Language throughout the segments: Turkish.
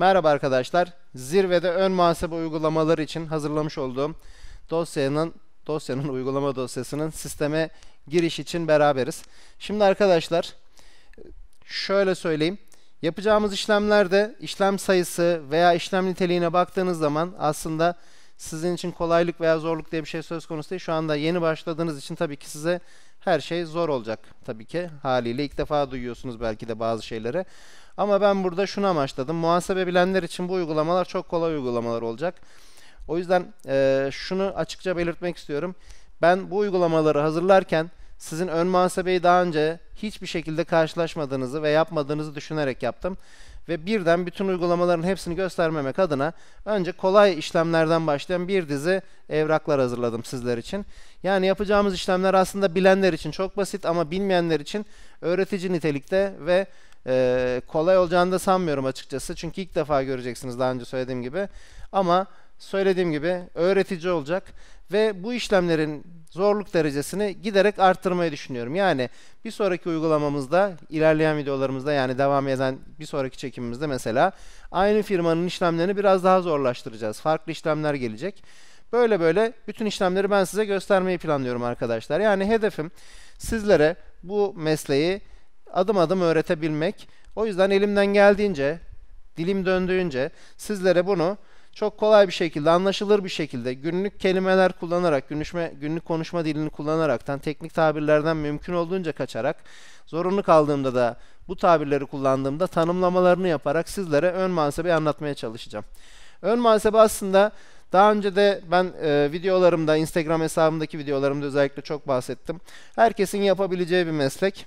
Merhaba arkadaşlar. Zirvede ön muhasebe uygulamaları için hazırlamış olduğum dosyanın dosyanın uygulama dosyasının sisteme giriş için beraberiz. Şimdi arkadaşlar şöyle söyleyeyim. Yapacağımız işlemlerde işlem sayısı veya işlem niteliğine baktığınız zaman aslında sizin için kolaylık veya zorluk diye bir şey söz konusu değil. Şu anda yeni başladığınız için tabii ki size her şey zor olacak tabii ki haliyle. ilk defa duyuyorsunuz belki de bazı şeyleri. Ama ben burada şunu amaçladım. Muhasebe bilenler için bu uygulamalar çok kolay uygulamalar olacak. O yüzden e, şunu açıkça belirtmek istiyorum. Ben bu uygulamaları hazırlarken sizin ön muhasebeyi daha önce hiçbir şekilde karşılaşmadığınızı ve yapmadığınızı düşünerek yaptım. Ve birden bütün uygulamaların hepsini göstermemek adına önce kolay işlemlerden başlayan bir dizi evraklar hazırladım sizler için. Yani yapacağımız işlemler aslında bilenler için çok basit ama bilmeyenler için öğretici nitelikte ve ee, kolay olacağını da sanmıyorum açıkçası. Çünkü ilk defa göreceksiniz daha önce söylediğim gibi. Ama söylediğim gibi öğretici olacak ve bu işlemlerin zorluk derecesini giderek arttırmayı düşünüyorum. Yani bir sonraki uygulamamızda, ilerleyen videolarımızda yani devam eden bir sonraki çekimimizde mesela aynı firmanın işlemlerini biraz daha zorlaştıracağız. Farklı işlemler gelecek. Böyle böyle bütün işlemleri ben size göstermeyi planlıyorum arkadaşlar. Yani hedefim sizlere bu mesleği adım adım öğretebilmek. O yüzden elimden geldiğince, dilim döndüğünce sizlere bunu çok kolay bir şekilde, anlaşılır bir şekilde günlük kelimeler kullanarak, günüşme, günlük konuşma dilini kullanaraktan, teknik tabirlerden mümkün olduğunca kaçarak, zorunlu kaldığımda da bu tabirleri kullandığımda tanımlamalarını yaparak sizlere ön muhasebeyi anlatmaya çalışacağım. Ön muhasebe aslında daha önce de ben e, videolarımda, Instagram hesabımdaki videolarımda özellikle çok bahsettim. Herkesin yapabileceği bir meslek.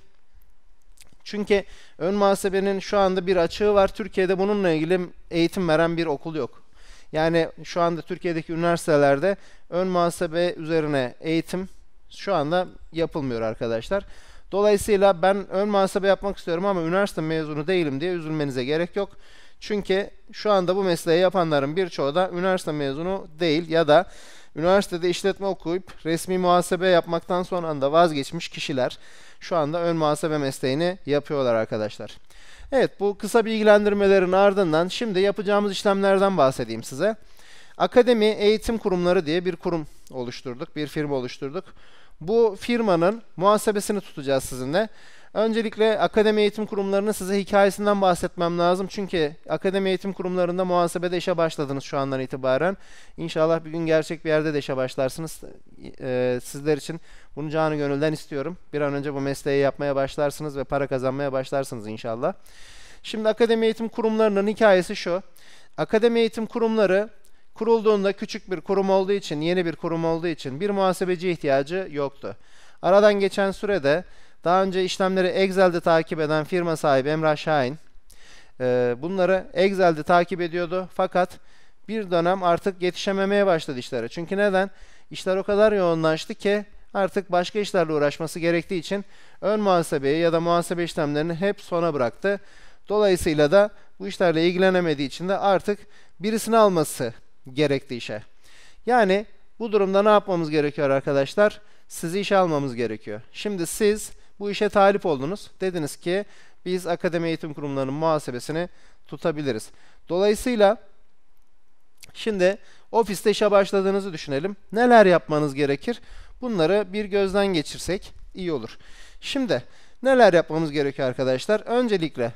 Çünkü ön muhasebenin şu anda bir açığı var. Türkiye'de bununla ilgili eğitim veren bir okul yok. Yani şu anda Türkiye'deki üniversitelerde ön muhasebe üzerine eğitim şu anda yapılmıyor arkadaşlar. Dolayısıyla ben ön muhasebe yapmak istiyorum ama üniversite mezunu değilim diye üzülmenize gerek yok. Çünkü şu anda bu mesleği yapanların birçoğu da üniversite mezunu değil ya da üniversitede işletme okuyup resmi muhasebe yapmaktan sonra da vazgeçmiş kişiler şu anda ön muhasebe mesleğini yapıyorlar arkadaşlar. Evet bu kısa bilgilendirmelerin ardından şimdi yapacağımız işlemlerden bahsedeyim size. Akademi Eğitim Kurumları diye bir kurum oluşturduk, bir firma oluşturduk. Bu firmanın muhasebesini tutacağız sizinle. Öncelikle akademi eğitim kurumlarının size hikayesinden bahsetmem lazım. Çünkü akademi eğitim kurumlarında muhasebede işe başladınız şu andan itibaren. İnşallah bir gün gerçek bir yerde de işe başlarsınız e, sizler için bunu canı gönülden istiyorum. Bir an önce bu mesleği yapmaya başlarsınız ve para kazanmaya başlarsınız inşallah. Şimdi akademi eğitim kurumlarının hikayesi şu. Akademi eğitim kurumları kurulduğunda küçük bir kurum olduğu için, yeni bir kurum olduğu için bir muhasebeci ihtiyacı yoktu. Aradan geçen sürede daha önce işlemleri Excel'de takip eden firma sahibi Emrah Şahin e, bunları Excel'de takip ediyordu. Fakat bir dönem artık yetişememeye başladı işlere. Çünkü neden? İşler o kadar yoğunlaştı ki artık başka işlerle uğraşması gerektiği için ön muhasebeyi ya da muhasebe işlemlerini hep sona bıraktı. Dolayısıyla da bu işlerle ilgilenemediği için de artık birisini alması gerekti işe. Yani bu durumda ne yapmamız gerekiyor arkadaşlar? Sizi işe almamız gerekiyor. Şimdi siz bu işe talip oldunuz. Dediniz ki biz akademi eğitim kurumlarının muhasebesini tutabiliriz. Dolayısıyla Şimdi ofiste işe başladığınızı düşünelim. Neler yapmanız gerekir? Bunları bir gözden geçirsek iyi olur. Şimdi neler yapmamız gerekiyor arkadaşlar? Öncelikle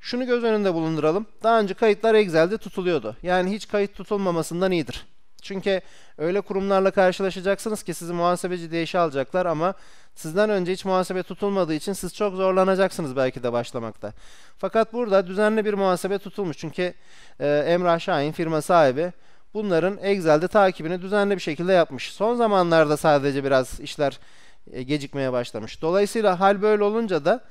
şunu göz önünde bulunduralım. Daha önce kayıtlar Excel'de tutuluyordu. Yani hiç kayıt tutulmamasından iyidir. Çünkü öyle kurumlarla karşılaşacaksınız ki sizi muhasebeci diye işe alacaklar ama sizden önce hiç muhasebe tutulmadığı için siz çok zorlanacaksınız belki de başlamakta. Fakat burada düzenli bir muhasebe tutulmuş. Çünkü e, Emrah Şahin firma sahibi bunların Excel'de takibini düzenli bir şekilde yapmış. Son zamanlarda sadece biraz işler e, gecikmeye başlamış. Dolayısıyla hal böyle olunca da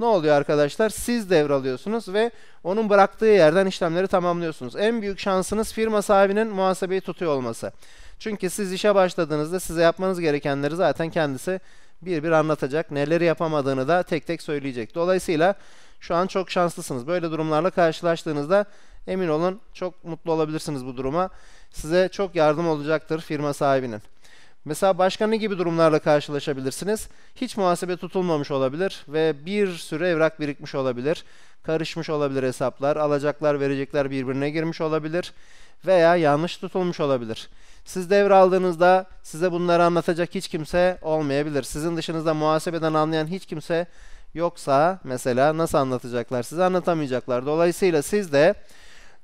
ne oluyor arkadaşlar? Siz devralıyorsunuz ve onun bıraktığı yerden işlemleri tamamlıyorsunuz. En büyük şansınız firma sahibinin muhasebeyi tutuyor olması. Çünkü siz işe başladığınızda size yapmanız gerekenleri zaten kendisi bir bir anlatacak. Neleri yapamadığını da tek tek söyleyecek. Dolayısıyla şu an çok şanslısınız. Böyle durumlarla karşılaştığınızda emin olun çok mutlu olabilirsiniz bu duruma. Size çok yardım olacaktır firma sahibinin. Mesela başka ne gibi durumlarla karşılaşabilirsiniz? Hiç muhasebe tutulmamış olabilir ve bir sürü evrak birikmiş olabilir. Karışmış olabilir hesaplar, alacaklar, verecekler birbirine girmiş olabilir veya yanlış tutulmuş olabilir. Siz devraldığınızda size bunları anlatacak hiç kimse olmayabilir. Sizin dışınızda muhasebeden anlayan hiç kimse yoksa mesela nasıl anlatacaklar? Size anlatamayacaklar. Dolayısıyla siz de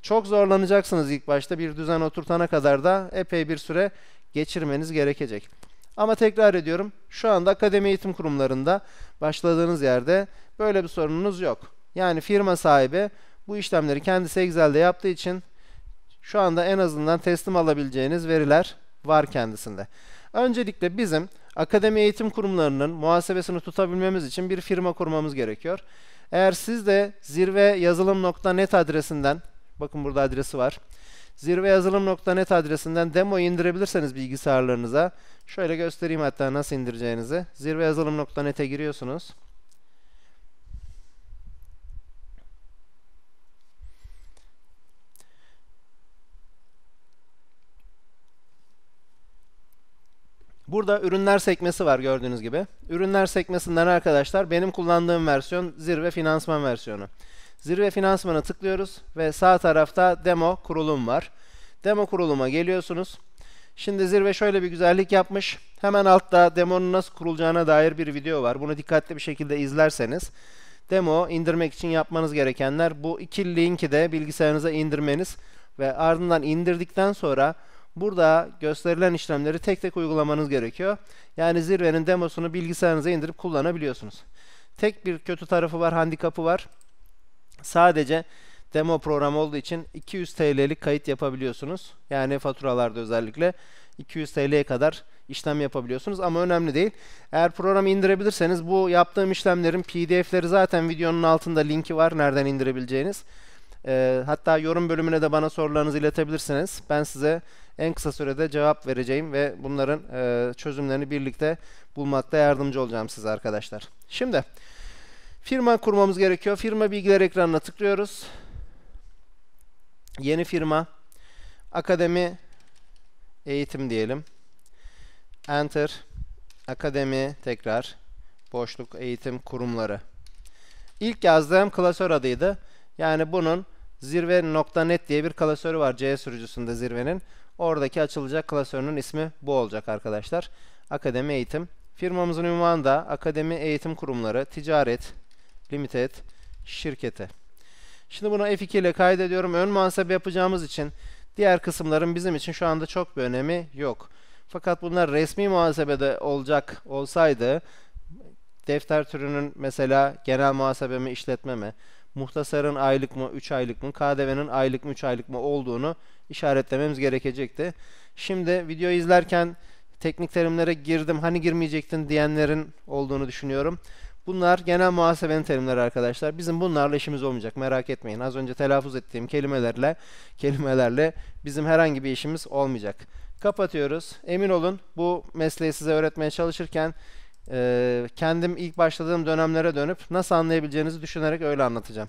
çok zorlanacaksınız ilk başta bir düzen oturtana kadar da epey bir süre geçirmeniz gerekecek. Ama tekrar ediyorum şu anda akademi eğitim kurumlarında başladığınız yerde böyle bir sorununuz yok. Yani firma sahibi bu işlemleri kendisi Excel'de yaptığı için şu anda en azından teslim alabileceğiniz veriler var kendisinde. Öncelikle bizim akademi eğitim kurumlarının muhasebesini tutabilmemiz için bir firma kurmamız gerekiyor. Eğer siz de zirveyazılım.net adresinden bakın burada adresi var zirveyazılım.net adresinden demo indirebilirseniz bilgisayarlarınıza. Şöyle göstereyim hatta nasıl indireceğinizi. zirveyazılım.net'e giriyorsunuz. Burada ürünler sekmesi var gördüğünüz gibi. Ürünler sekmesinden arkadaşlar benim kullandığım versiyon zirve finansman versiyonu. Zirve finansmana tıklıyoruz ve sağ tarafta demo kurulum var. Demo kuruluma geliyorsunuz. Şimdi zirve şöyle bir güzellik yapmış. Hemen altta demonun nasıl kurulacağına dair bir video var. Bunu dikkatli bir şekilde izlerseniz demo indirmek için yapmanız gerekenler bu iki linki de bilgisayarınıza indirmeniz ve ardından indirdikten sonra burada gösterilen işlemleri tek tek uygulamanız gerekiyor. Yani zirvenin demosunu bilgisayarınıza indirip kullanabiliyorsunuz. Tek bir kötü tarafı var, handikapı var. Sadece demo program olduğu için 200 TL'lik kayıt yapabiliyorsunuz. Yani faturalarda özellikle 200 TL'ye kadar işlem yapabiliyorsunuz ama önemli değil. Eğer programı indirebilirseniz bu yaptığım işlemlerin PDF'leri zaten videonun altında linki var nereden indirebileceğiniz. E, hatta yorum bölümüne de bana sorularınızı iletebilirsiniz. Ben size en kısa sürede cevap vereceğim ve bunların e, çözümlerini birlikte bulmakta yardımcı olacağım size arkadaşlar. Şimdi Firma kurmamız gerekiyor. Firma bilgiler ekranına tıklıyoruz. Yeni firma. Akademi eğitim diyelim. Enter. Akademi tekrar. Boşluk eğitim kurumları. İlk yazdığım klasör adıydı. Yani bunun zirve.net diye bir klasörü var C sürücüsünde zirvenin. Oradaki açılacak klasörünün ismi bu olacak arkadaşlar. Akademi eğitim. Firmamızın ünvanı da akademi eğitim kurumları, ticaret, Limited şirkete. Şimdi bunu F2 ile kaydediyorum. Ön muhasebe yapacağımız için diğer kısımların bizim için şu anda çok bir önemi yok. Fakat bunlar resmi muhasebede olacak olsaydı defter türünün mesela genel muhasebe mi işletme mi, muhtasarın aylık mı 3 aylık mı, KDV'nin aylık mı 3 aylık mı olduğunu işaretlememiz gerekecekti. Şimdi video izlerken teknik terimlere girdim hani girmeyecektin diyenlerin olduğunu düşünüyorum. Bunlar genel muhasebenin terimleri arkadaşlar. Bizim bunlarla işimiz olmayacak. Merak etmeyin. Az önce telaffuz ettiğim kelimelerle kelimelerle bizim herhangi bir işimiz olmayacak. Kapatıyoruz. Emin olun bu mesleği size öğretmeye çalışırken e, kendim ilk başladığım dönemlere dönüp nasıl anlayabileceğinizi düşünerek öyle anlatacağım.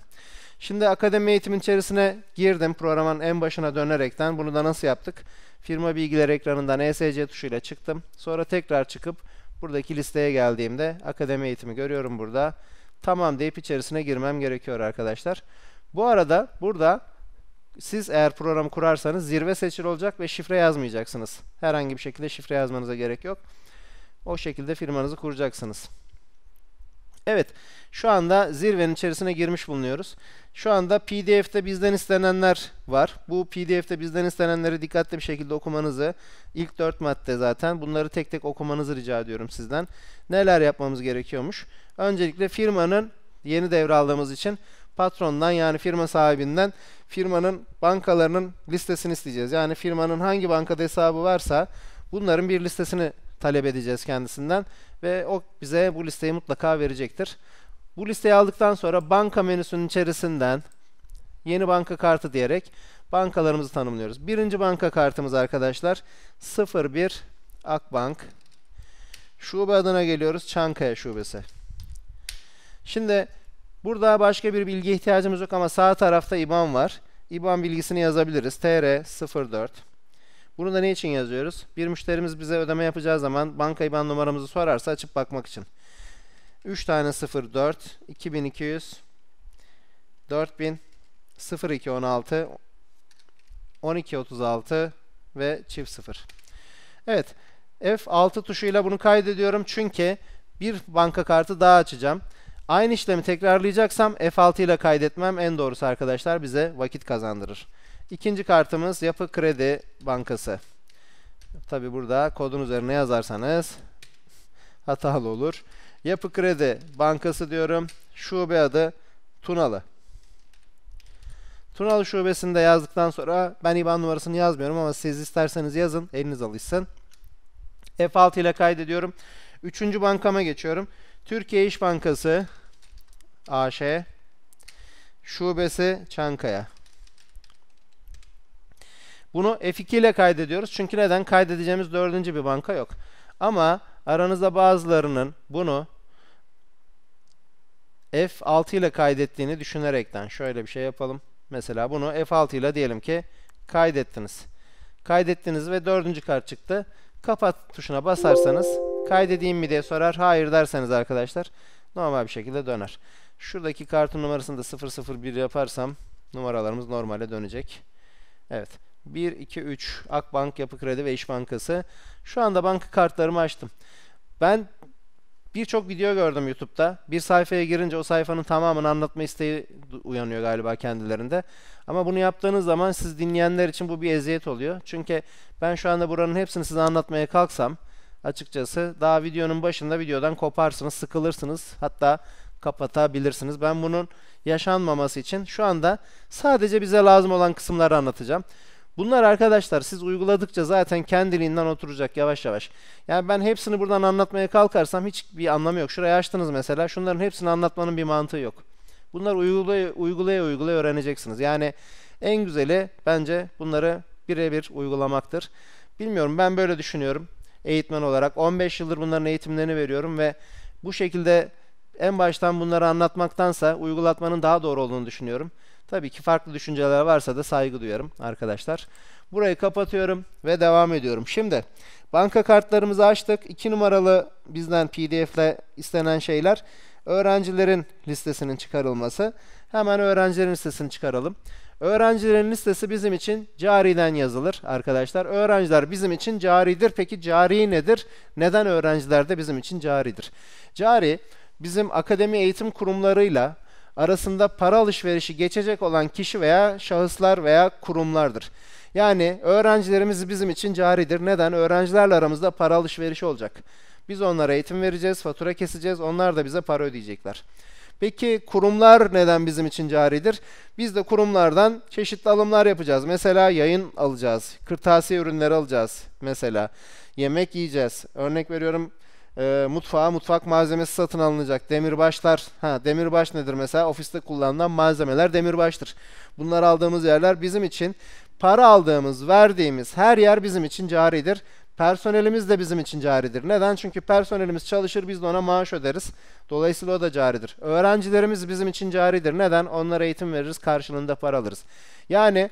Şimdi akademi eğitimin içerisine girdim. Programın en başına dönerekten bunu da nasıl yaptık? Firma bilgileri ekranından ESC tuşuyla çıktım. Sonra tekrar çıkıp Buradaki listeye geldiğimde akademi eğitimi görüyorum burada. Tamam deyip içerisine girmem gerekiyor arkadaşlar. Bu arada burada siz eğer programı kurarsanız zirve seçili olacak ve şifre yazmayacaksınız. Herhangi bir şekilde şifre yazmanıza gerek yok. O şekilde firmanızı kuracaksınız. Evet şu anda zirvenin içerisine girmiş bulunuyoruz. Şu anda pdf'de bizden istenenler var. Bu pdf'de bizden istenenleri dikkatli bir şekilde okumanızı ilk 4 madde zaten bunları tek tek okumanızı rica ediyorum sizden. Neler yapmamız gerekiyormuş? Öncelikle firmanın yeni devraldığımız için patrondan yani firma sahibinden firmanın bankalarının listesini isteyeceğiz. Yani firmanın hangi bankada hesabı varsa bunların bir listesini talep edeceğiz kendisinden ve o bize bu listeyi mutlaka verecektir. Bu listeyi aldıktan sonra banka menüsünün içerisinden yeni banka kartı diyerek bankalarımızı tanımlıyoruz. Birinci banka kartımız arkadaşlar 01 Akbank. Şube adına geliyoruz Çankaya Şubesi. Şimdi burada başka bir bilgi ihtiyacımız yok ama sağ tarafta IBAN var. IBAN bilgisini yazabiliriz. TR 04 bunu da ne için yazıyoruz? Bir müşterimiz bize ödeme yapacağı zaman banka IBAN numaramızı sorarsa açıp bakmak için. 3 tane 0 4 2200 4000 0216 1236 ve çift 0. Evet F6 tuşuyla bunu kaydediyorum çünkü bir banka kartı daha açacağım. Aynı işlemi tekrarlayacaksam F6 ile kaydetmem en doğrusu arkadaşlar bize vakit kazandırır. İkinci kartımız Yapı Kredi Bankası. Tabi burada kodun üzerine yazarsanız hatalı olur. Yapı Kredi Bankası diyorum. Şube adı Tunalı. Tunalı şubesinde yazdıktan sonra ben IBAN numarasını yazmıyorum ama siz isterseniz yazın. Eliniz alışsın. F6 ile kaydediyorum. Üçüncü bankama geçiyorum. Türkiye İş Bankası AŞ şubesi Çankaya. Bunu F2 ile kaydediyoruz. Çünkü neden? Kaydedeceğimiz dördüncü bir banka yok. Ama aranızda bazılarının bunu F6 ile kaydettiğini düşünerekten şöyle bir şey yapalım. Mesela bunu F6 ile diyelim ki kaydettiniz. Kaydettiniz ve dördüncü kart çıktı. Kapat tuşuna basarsanız kaydedeyim mi diye sorar. Hayır derseniz arkadaşlar normal bir şekilde döner. Şuradaki kartın numarasını da 001 yaparsam numaralarımız normale dönecek. Evet. 1, 2, 3 Akbank, Yapı Kredi ve İş Bankası. Şu anda banka kartlarımı açtım. Ben birçok video gördüm YouTube'da. Bir sayfaya girince o sayfanın tamamını anlatma isteği uyanıyor galiba kendilerinde. Ama bunu yaptığınız zaman siz dinleyenler için bu bir eziyet oluyor. Çünkü ben şu anda buranın hepsini size anlatmaya kalksam açıkçası daha videonun başında videodan koparsınız, sıkılırsınız. Hatta kapatabilirsiniz. Ben bunun yaşanmaması için şu anda sadece bize lazım olan kısımları anlatacağım. Bunlar arkadaşlar siz uyguladıkça zaten kendiliğinden oturacak yavaş yavaş. Yani ben hepsini buradan anlatmaya kalkarsam hiçbir anlamı yok. Şurayı açtınız mesela şunların hepsini anlatmanın bir mantığı yok. Bunlar uygulaya uygulaya, uygulaya öğreneceksiniz. Yani en güzeli bence bunları birebir uygulamaktır. Bilmiyorum ben böyle düşünüyorum eğitmen olarak. 15 yıldır bunların eğitimlerini veriyorum ve bu şekilde en baştan bunları anlatmaktansa uygulatmanın daha doğru olduğunu düşünüyorum. Tabii ki farklı düşünceler varsa da saygı duyarım arkadaşlar. Burayı kapatıyorum ve devam ediyorum. Şimdi banka kartlarımızı açtık. 2 numaralı bizden PDF'le istenen şeyler öğrencilerin listesinin çıkarılması. Hemen öğrencilerin listesini çıkaralım. Öğrencilerin listesi bizim için cariden yazılır arkadaşlar. Öğrenciler bizim için caridir. Peki cari nedir? Neden öğrenciler de bizim için caridir? Cari bizim akademi eğitim kurumlarıyla arasında para alışverişi geçecek olan kişi veya şahıslar veya kurumlardır. Yani öğrencilerimiz bizim için caridir. Neden? Öğrencilerle aramızda para alışverişi olacak. Biz onlara eğitim vereceğiz, fatura keseceğiz, onlar da bize para ödeyecekler. Peki kurumlar neden bizim için caridir? Biz de kurumlardan çeşitli alımlar yapacağız. Mesela yayın alacağız, kırtasiye ürünleri alacağız mesela. Yemek yiyeceğiz. Örnek veriyorum e, mutfağa mutfak malzemesi satın alınacak. Demirbaşlar, ha demirbaş nedir mesela? Ofiste kullanılan malzemeler demirbaştır. Bunlar aldığımız yerler bizim için para aldığımız, verdiğimiz her yer bizim için caridir. Personelimiz de bizim için caridir. Neden? Çünkü personelimiz çalışır biz de ona maaş öderiz. Dolayısıyla o da caridir. Öğrencilerimiz bizim için caridir. Neden? Onlara eğitim veririz karşılığında para alırız. Yani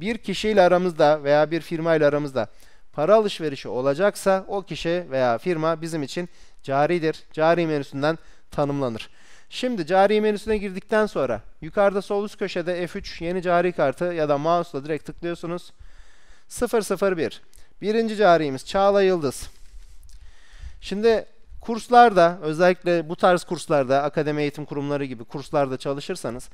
bir kişiyle aramızda veya bir firmayla aramızda para alışverişi olacaksa o kişi veya firma bizim için caridir. Cari menüsünden tanımlanır. Şimdi cari menüsüne girdikten sonra yukarıda sol üst köşede F3 yeni cari kartı ya da mouse'la direkt tıklıyorsunuz. 001 Birinci carimiz Çağla Yıldız. Şimdi kurslarda özellikle bu tarz kurslarda akademi eğitim kurumları gibi kurslarda çalışırsanız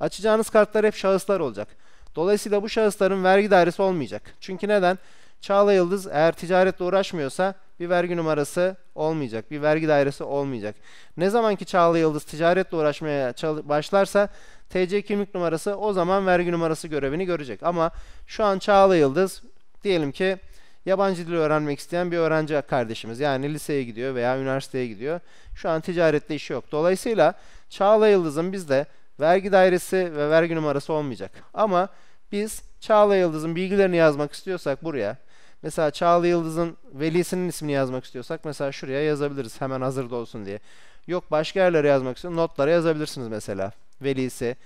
açacağınız kartlar hep şahıslar olacak. Dolayısıyla bu şahısların vergi dairesi olmayacak. Çünkü neden? Neden? Çağla Yıldız eğer ticaretle uğraşmıyorsa bir vergi numarası olmayacak. Bir vergi dairesi olmayacak. Ne zaman ki Çağla Yıldız ticaretle uğraşmaya başlarsa TC kimlik numarası o zaman vergi numarası görevini görecek. Ama şu an Çağla Yıldız diyelim ki yabancı dil öğrenmek isteyen bir öğrenci kardeşimiz. Yani liseye gidiyor veya üniversiteye gidiyor. Şu an ticarette işi yok. Dolayısıyla Çağla Yıldız'ın bizde vergi dairesi ve vergi numarası olmayacak. Ama biz Çağla Yıldız'ın bilgilerini yazmak istiyorsak buraya Mesela Çağla Yıldız'ın velisinin ismini yazmak istiyorsak mesela şuraya yazabiliriz hemen hazırda olsun diye. Yok başka yerlere yazmak istiyorsan notlara yazabilirsiniz mesela. Velisi,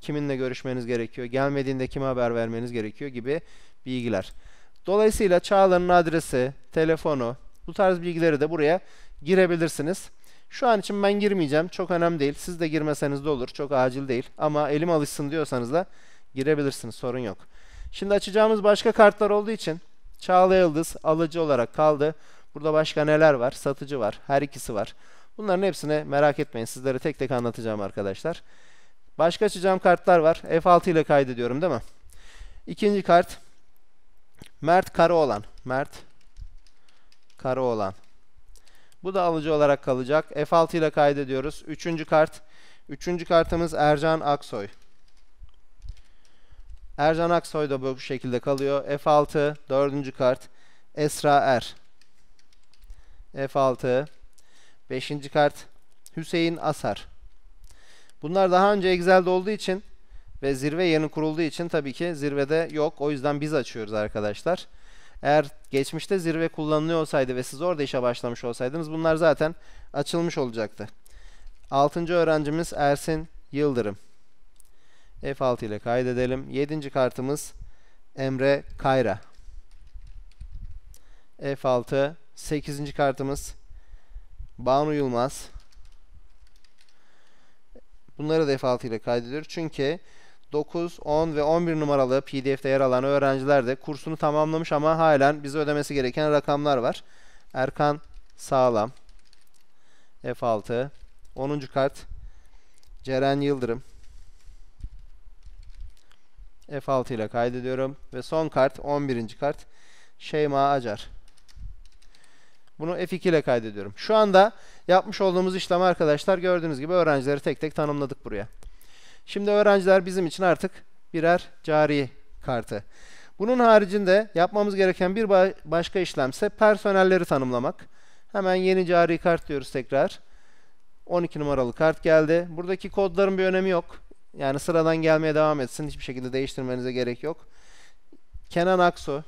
kiminle görüşmeniz gerekiyor, gelmediğinde kime haber vermeniz gerekiyor gibi bilgiler. Dolayısıyla Çağla'nın adresi, telefonu bu tarz bilgileri de buraya girebilirsiniz. Şu an için ben girmeyeceğim. Çok önemli değil. Siz de girmeseniz de olur. Çok acil değil. Ama elim alışsın diyorsanız da girebilirsiniz. Sorun yok. Şimdi açacağımız başka kartlar olduğu için Çağla Yıldız alıcı olarak kaldı. Burada başka neler var? Satıcı var. Her ikisi var. Bunların hepsini merak etmeyin. Sizlere tek tek anlatacağım arkadaşlar. Başka açacağım kartlar var. F6 ile kaydediyorum değil mi? İkinci kart Mert Karaoğlan. Mert Karaoğlan. Bu da alıcı olarak kalacak. F6 ile kaydediyoruz. Üçüncü kart. Üçüncü kartımız Ercan Aksoy. Ercan Aksoy da bu şekilde kalıyor. F6 dördüncü kart Esra Er. F6 beşinci kart Hüseyin Asar. Bunlar daha önce Excel'de olduğu için ve zirve yeni kurulduğu için tabii ki zirvede yok. O yüzden biz açıyoruz arkadaşlar. Eğer geçmişte zirve kullanılıyor olsaydı ve siz orada işe başlamış olsaydınız bunlar zaten açılmış olacaktı. Altıncı öğrencimiz Ersin Yıldırım. F6 ile kaydedelim. 7. kartımız Emre Kayra. F6. 8. kartımız Banu Yılmaz. Bunları da F6 ile kaydediyor. Çünkü 9, 10 ve 11 numaralı PDF'de yer alan öğrenciler de kursunu tamamlamış ama halen bize ödemesi gereken rakamlar var. Erkan Sağlam F6 10. kart Ceren Yıldırım F6 ile kaydediyorum. Ve son kart 11. kart Şeyma Acar. Bunu F2 ile kaydediyorum. Şu anda yapmış olduğumuz işlem arkadaşlar gördüğünüz gibi öğrencileri tek tek tanımladık buraya. Şimdi öğrenciler bizim için artık birer cari kartı. Bunun haricinde yapmamız gereken bir ba başka işlemse personelleri tanımlamak. Hemen yeni cari kart diyoruz tekrar. 12 numaralı kart geldi. Buradaki kodların bir önemi yok. Yani sıradan gelmeye devam etsin. Hiçbir şekilde değiştirmenize gerek yok. Kenan Aksu.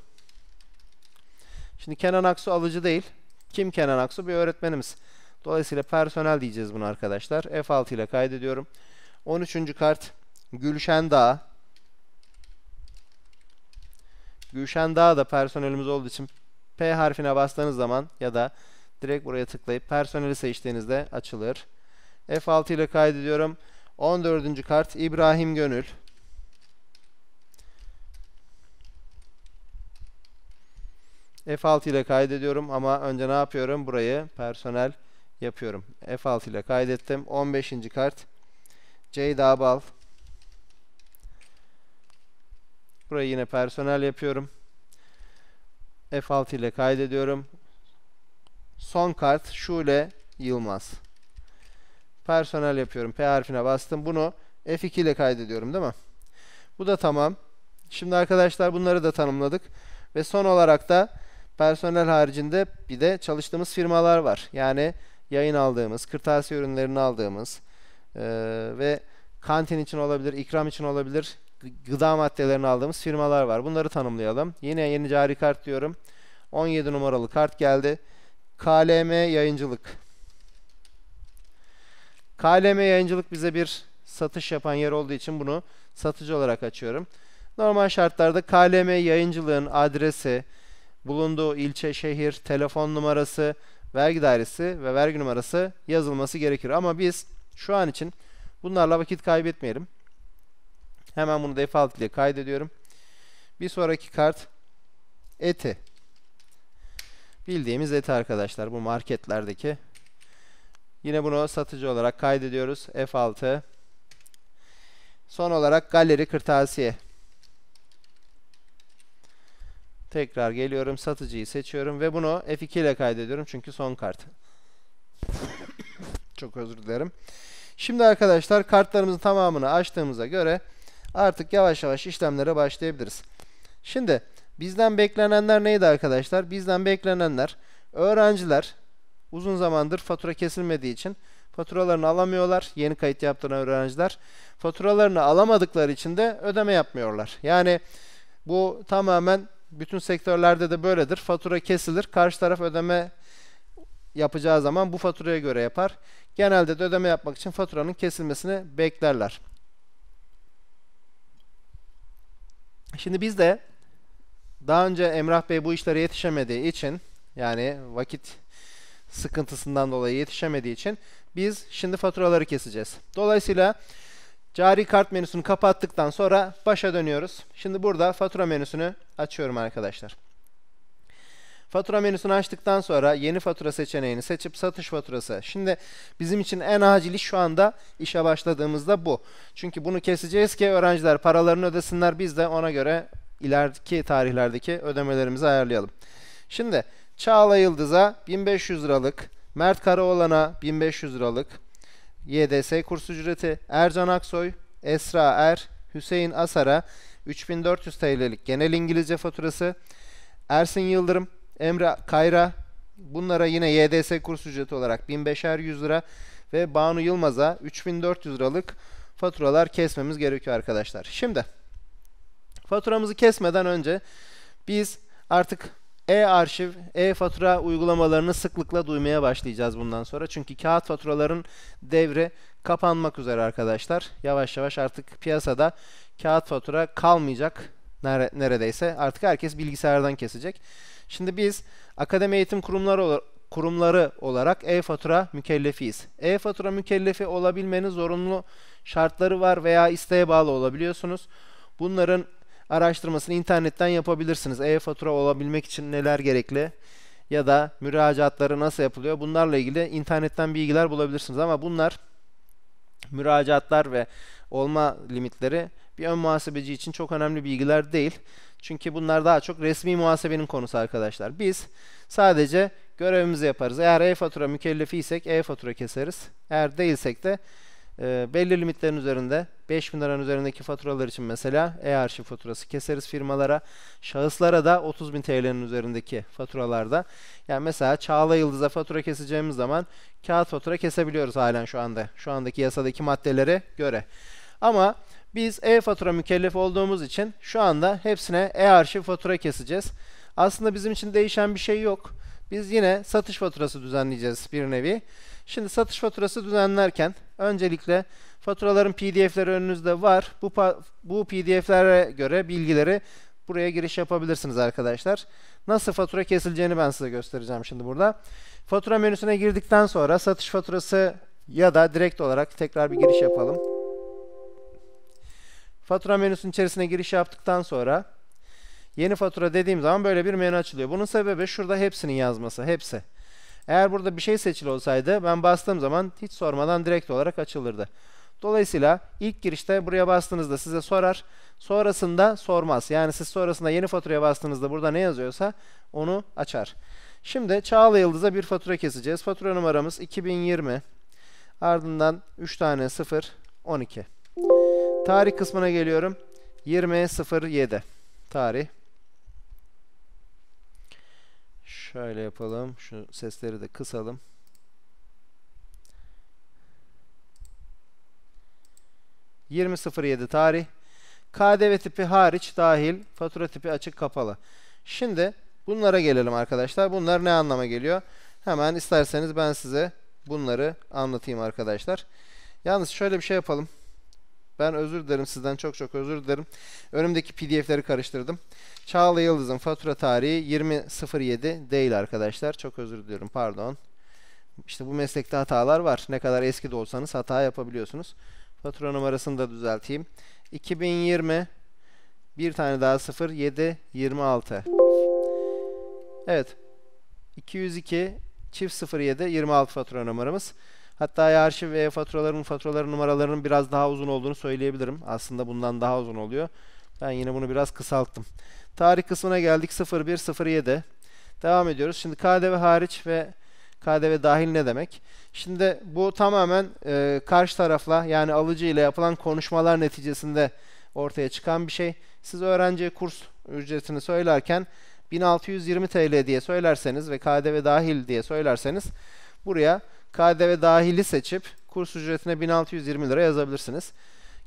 Şimdi Kenan Aksu alıcı değil. Kim Kenan Aksu? Bir öğretmenimiz. Dolayısıyla personel diyeceğiz bunu arkadaşlar. F6 ile kaydediyorum. 13. kart Gülşen Dağ. Gülşen Dağ da personelimiz olduğu için P harfine bastığınız zaman ya da direkt buraya tıklayıp personeli seçtiğinizde açılır. F6 ile kaydediyorum. 14. kart İbrahim Gönül. F6 ile kaydediyorum ama önce ne yapıyorum? Burayı personel yapıyorum. F6 ile kaydettim. 15. kart Ceyda Bal. Burayı yine personel yapıyorum. F6 ile kaydediyorum. Son kart Şule Yılmaz personel yapıyorum. P harfine bastım. Bunu F2 ile kaydediyorum değil mi? Bu da tamam. Şimdi arkadaşlar bunları da tanımladık. Ve son olarak da personel haricinde bir de çalıştığımız firmalar var. Yani yayın aldığımız, kırtasiye ürünlerini aldığımız e, ve kantin için olabilir, ikram için olabilir gıda maddelerini aldığımız firmalar var. Bunları tanımlayalım. Yine yeni cari kart diyorum. 17 numaralı kart geldi. KLM yayıncılık. KLM yayıncılık bize bir satış yapan yer olduğu için bunu satıcı olarak açıyorum. Normal şartlarda KLM yayıncılığın adresi, bulunduğu ilçe, şehir, telefon numarası, vergi dairesi ve vergi numarası yazılması gerekir. Ama biz şu an için bunlarla vakit kaybetmeyelim. Hemen bunu default ile kaydediyorum. Bir sonraki kart Ete Bildiğimiz Ete arkadaşlar bu marketlerdeki Yine bunu satıcı olarak kaydediyoruz. F6. Son olarak galeri kırtasiye. Tekrar geliyorum. Satıcıyı seçiyorum ve bunu F2 ile kaydediyorum. Çünkü son kart. Çok özür dilerim. Şimdi arkadaşlar kartlarımızın tamamını açtığımıza göre artık yavaş yavaş işlemlere başlayabiliriz. Şimdi bizden beklenenler neydi arkadaşlar? Bizden beklenenler öğrenciler uzun zamandır fatura kesilmediği için faturalarını alamıyorlar yeni kayıt yaptıran öğrenciler. Faturalarını alamadıkları için de ödeme yapmıyorlar. Yani bu tamamen bütün sektörlerde de böyledir. Fatura kesilir, karşı taraf ödeme yapacağı zaman bu faturaya göre yapar. Genelde de ödeme yapmak için faturanın kesilmesini beklerler. Şimdi biz de daha önce Emrah Bey bu işlere yetişemediği için yani vakit sıkıntısından dolayı yetişemediği için biz şimdi faturaları keseceğiz. Dolayısıyla cari kart menüsünü kapattıktan sonra başa dönüyoruz. Şimdi burada fatura menüsünü açıyorum arkadaşlar. Fatura menüsünü açtıktan sonra yeni fatura seçeneğini seçip satış faturası. Şimdi bizim için en acili şu anda işe başladığımızda bu. Çünkü bunu keseceğiz ki öğrenciler paralarını ödesinler biz de ona göre ileriki tarihlerdeki ödemelerimizi ayarlayalım. Şimdi Çağla Yıldız'a 1500 liralık, Mert Karaoğlan'a 1500 liralık YDS kurs ücreti, Ercan Aksoy, Esra Er, Hüseyin Asar'a 3400 TL'lik genel İngilizce faturası, Ersin Yıldırım, Emre Kayra bunlara yine YDS kurs ücreti olarak 1500'er 100 lira ve Banu Yılmaz'a 3400 liralık faturalar kesmemiz gerekiyor arkadaşlar. Şimdi faturamızı kesmeden önce biz artık e-arşiv, e-fatura uygulamalarını sıklıkla duymaya başlayacağız bundan sonra. Çünkü kağıt faturaların devre kapanmak üzere arkadaşlar. Yavaş yavaş artık piyasada kağıt fatura kalmayacak neredeyse. Artık herkes bilgisayardan kesecek. Şimdi biz akademi eğitim kurumları kurumları olarak e-fatura mükellefiyiz. E-fatura mükellefi olabilmenin zorunlu şartları var veya isteğe bağlı olabiliyorsunuz. Bunların araştırmasını internetten yapabilirsiniz. E-fatura olabilmek için neler gerekli ya da müracaatları nasıl yapılıyor bunlarla ilgili internetten bilgiler bulabilirsiniz. Ama bunlar müracaatlar ve olma limitleri bir ön muhasebeci için çok önemli bilgiler değil. Çünkü bunlar daha çok resmi muhasebenin konusu arkadaşlar. Biz sadece görevimizi yaparız. Eğer e-fatura mükellefi isek e-fatura keseriz. Eğer değilsek de e, belli limitlerin üzerinde 5 bin liranın üzerindeki faturalar için mesela e-arşiv faturası keseriz firmalara. Şahıslara da 30 bin TL'nin üzerindeki faturalarda. Yani mesela Çağla Yıldız'a fatura keseceğimiz zaman kağıt fatura kesebiliyoruz halen şu anda. Şu andaki yasadaki maddelere göre. Ama biz e-fatura mükellef olduğumuz için şu anda hepsine e-arşiv fatura keseceğiz. Aslında bizim için değişen bir şey yok. Biz yine satış faturası düzenleyeceğiz bir nevi. Şimdi satış faturası düzenlerken öncelikle faturaların pdf'leri önünüzde var. Bu, bu pdf'lere göre bilgileri buraya giriş yapabilirsiniz arkadaşlar. Nasıl fatura kesileceğini ben size göstereceğim şimdi burada. Fatura menüsüne girdikten sonra satış faturası ya da direkt olarak tekrar bir giriş yapalım. Fatura menüsünün içerisine giriş yaptıktan sonra Yeni fatura dediğim zaman böyle bir menü açılıyor. Bunun sebebi şurada hepsinin yazması. Hepsi. Eğer burada bir şey seçili olsaydı ben bastığım zaman hiç sormadan direkt olarak açılırdı. Dolayısıyla ilk girişte buraya bastığınızda size sorar. Sonrasında sormaz. Yani siz sonrasında yeni faturaya bastığınızda burada ne yazıyorsa onu açar. Şimdi Çağla Yıldız'a bir fatura keseceğiz. Fatura numaramız 2020. Ardından 3 tane 0 12. Tarih kısmına geliyorum. 20.07 tarih. Şöyle yapalım. Şu sesleri de kısalım. ...20.07 tarih... ...KDV tipi hariç dahil... ...fatura tipi açık kapalı. Şimdi bunlara gelelim arkadaşlar. Bunlar ne anlama geliyor? Hemen isterseniz ben size bunları anlatayım arkadaşlar. Yalnız şöyle bir şey yapalım. Ben özür dilerim sizden çok çok özür dilerim. Önümdeki pdf'leri karıştırdım. Çağla Yıldız'ın fatura tarihi 20.07 değil arkadaşlar. Çok özür diliyorum pardon. İşte bu meslekte hatalar var. Ne kadar eski de olsanız hata yapabiliyorsunuz. Fatura numarasını da düzelteyim. 2020 bir tane daha 0 7 26. Evet. 202 çift 07 26 fatura numaramız. Hatta arşiv ve faturaların faturaların numaralarının biraz daha uzun olduğunu söyleyebilirim. Aslında bundan daha uzun oluyor. Ben yine bunu biraz kısalttım. Tarih kısmına geldik 0107. Devam ediyoruz. Şimdi KDV hariç ve KDV dahil ne demek? Şimdi bu tamamen e, karşı tarafla yani alıcı ile yapılan konuşmalar neticesinde ortaya çıkan bir şey. Siz öğrenciye kurs ücretini söylerken 1620 TL diye söylerseniz ve KDV dahil diye söylerseniz buraya KDV dahili seçip kurs ücretine 1620 lira yazabilirsiniz.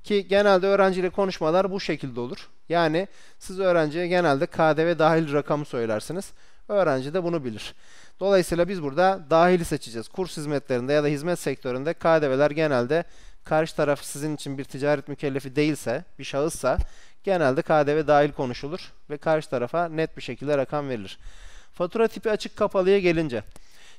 Ki genelde öğrenciyle konuşmalar bu şekilde olur. Yani siz öğrenciye genelde KDV dahil rakamı söylersiniz. Öğrenci de bunu bilir. Dolayısıyla biz burada dahili seçeceğiz. Kurs hizmetlerinde ya da hizmet sektöründe KDV'ler genelde karşı taraf sizin için bir ticaret mükellefi değilse, bir şahıssa genelde KDV dahil konuşulur ve karşı tarafa net bir şekilde rakam verilir. Fatura tipi açık kapalıya gelince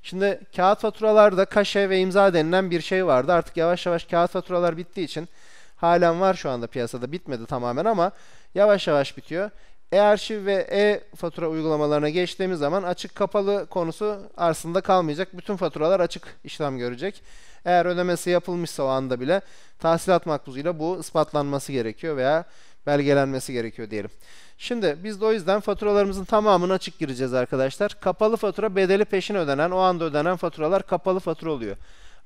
Şimdi kağıt faturalarda kaşe ve imza denilen bir şey vardı. Artık yavaş yavaş kağıt faturalar bittiği için halen var şu anda piyasada. Bitmedi tamamen ama yavaş yavaş bitiyor. E-arşiv ve e-fatura uygulamalarına geçtiğimiz zaman açık kapalı konusu aslında kalmayacak. Bütün faturalar açık işlem görecek. Eğer ödemesi yapılmışsa o anda bile tahsilat makbuzuyla bu ispatlanması gerekiyor veya belgelenmesi gerekiyor diyelim. Şimdi biz de o yüzden faturalarımızın tamamını açık gireceğiz arkadaşlar. Kapalı fatura bedeli peşin ödenen, o anda ödenen faturalar kapalı fatura oluyor.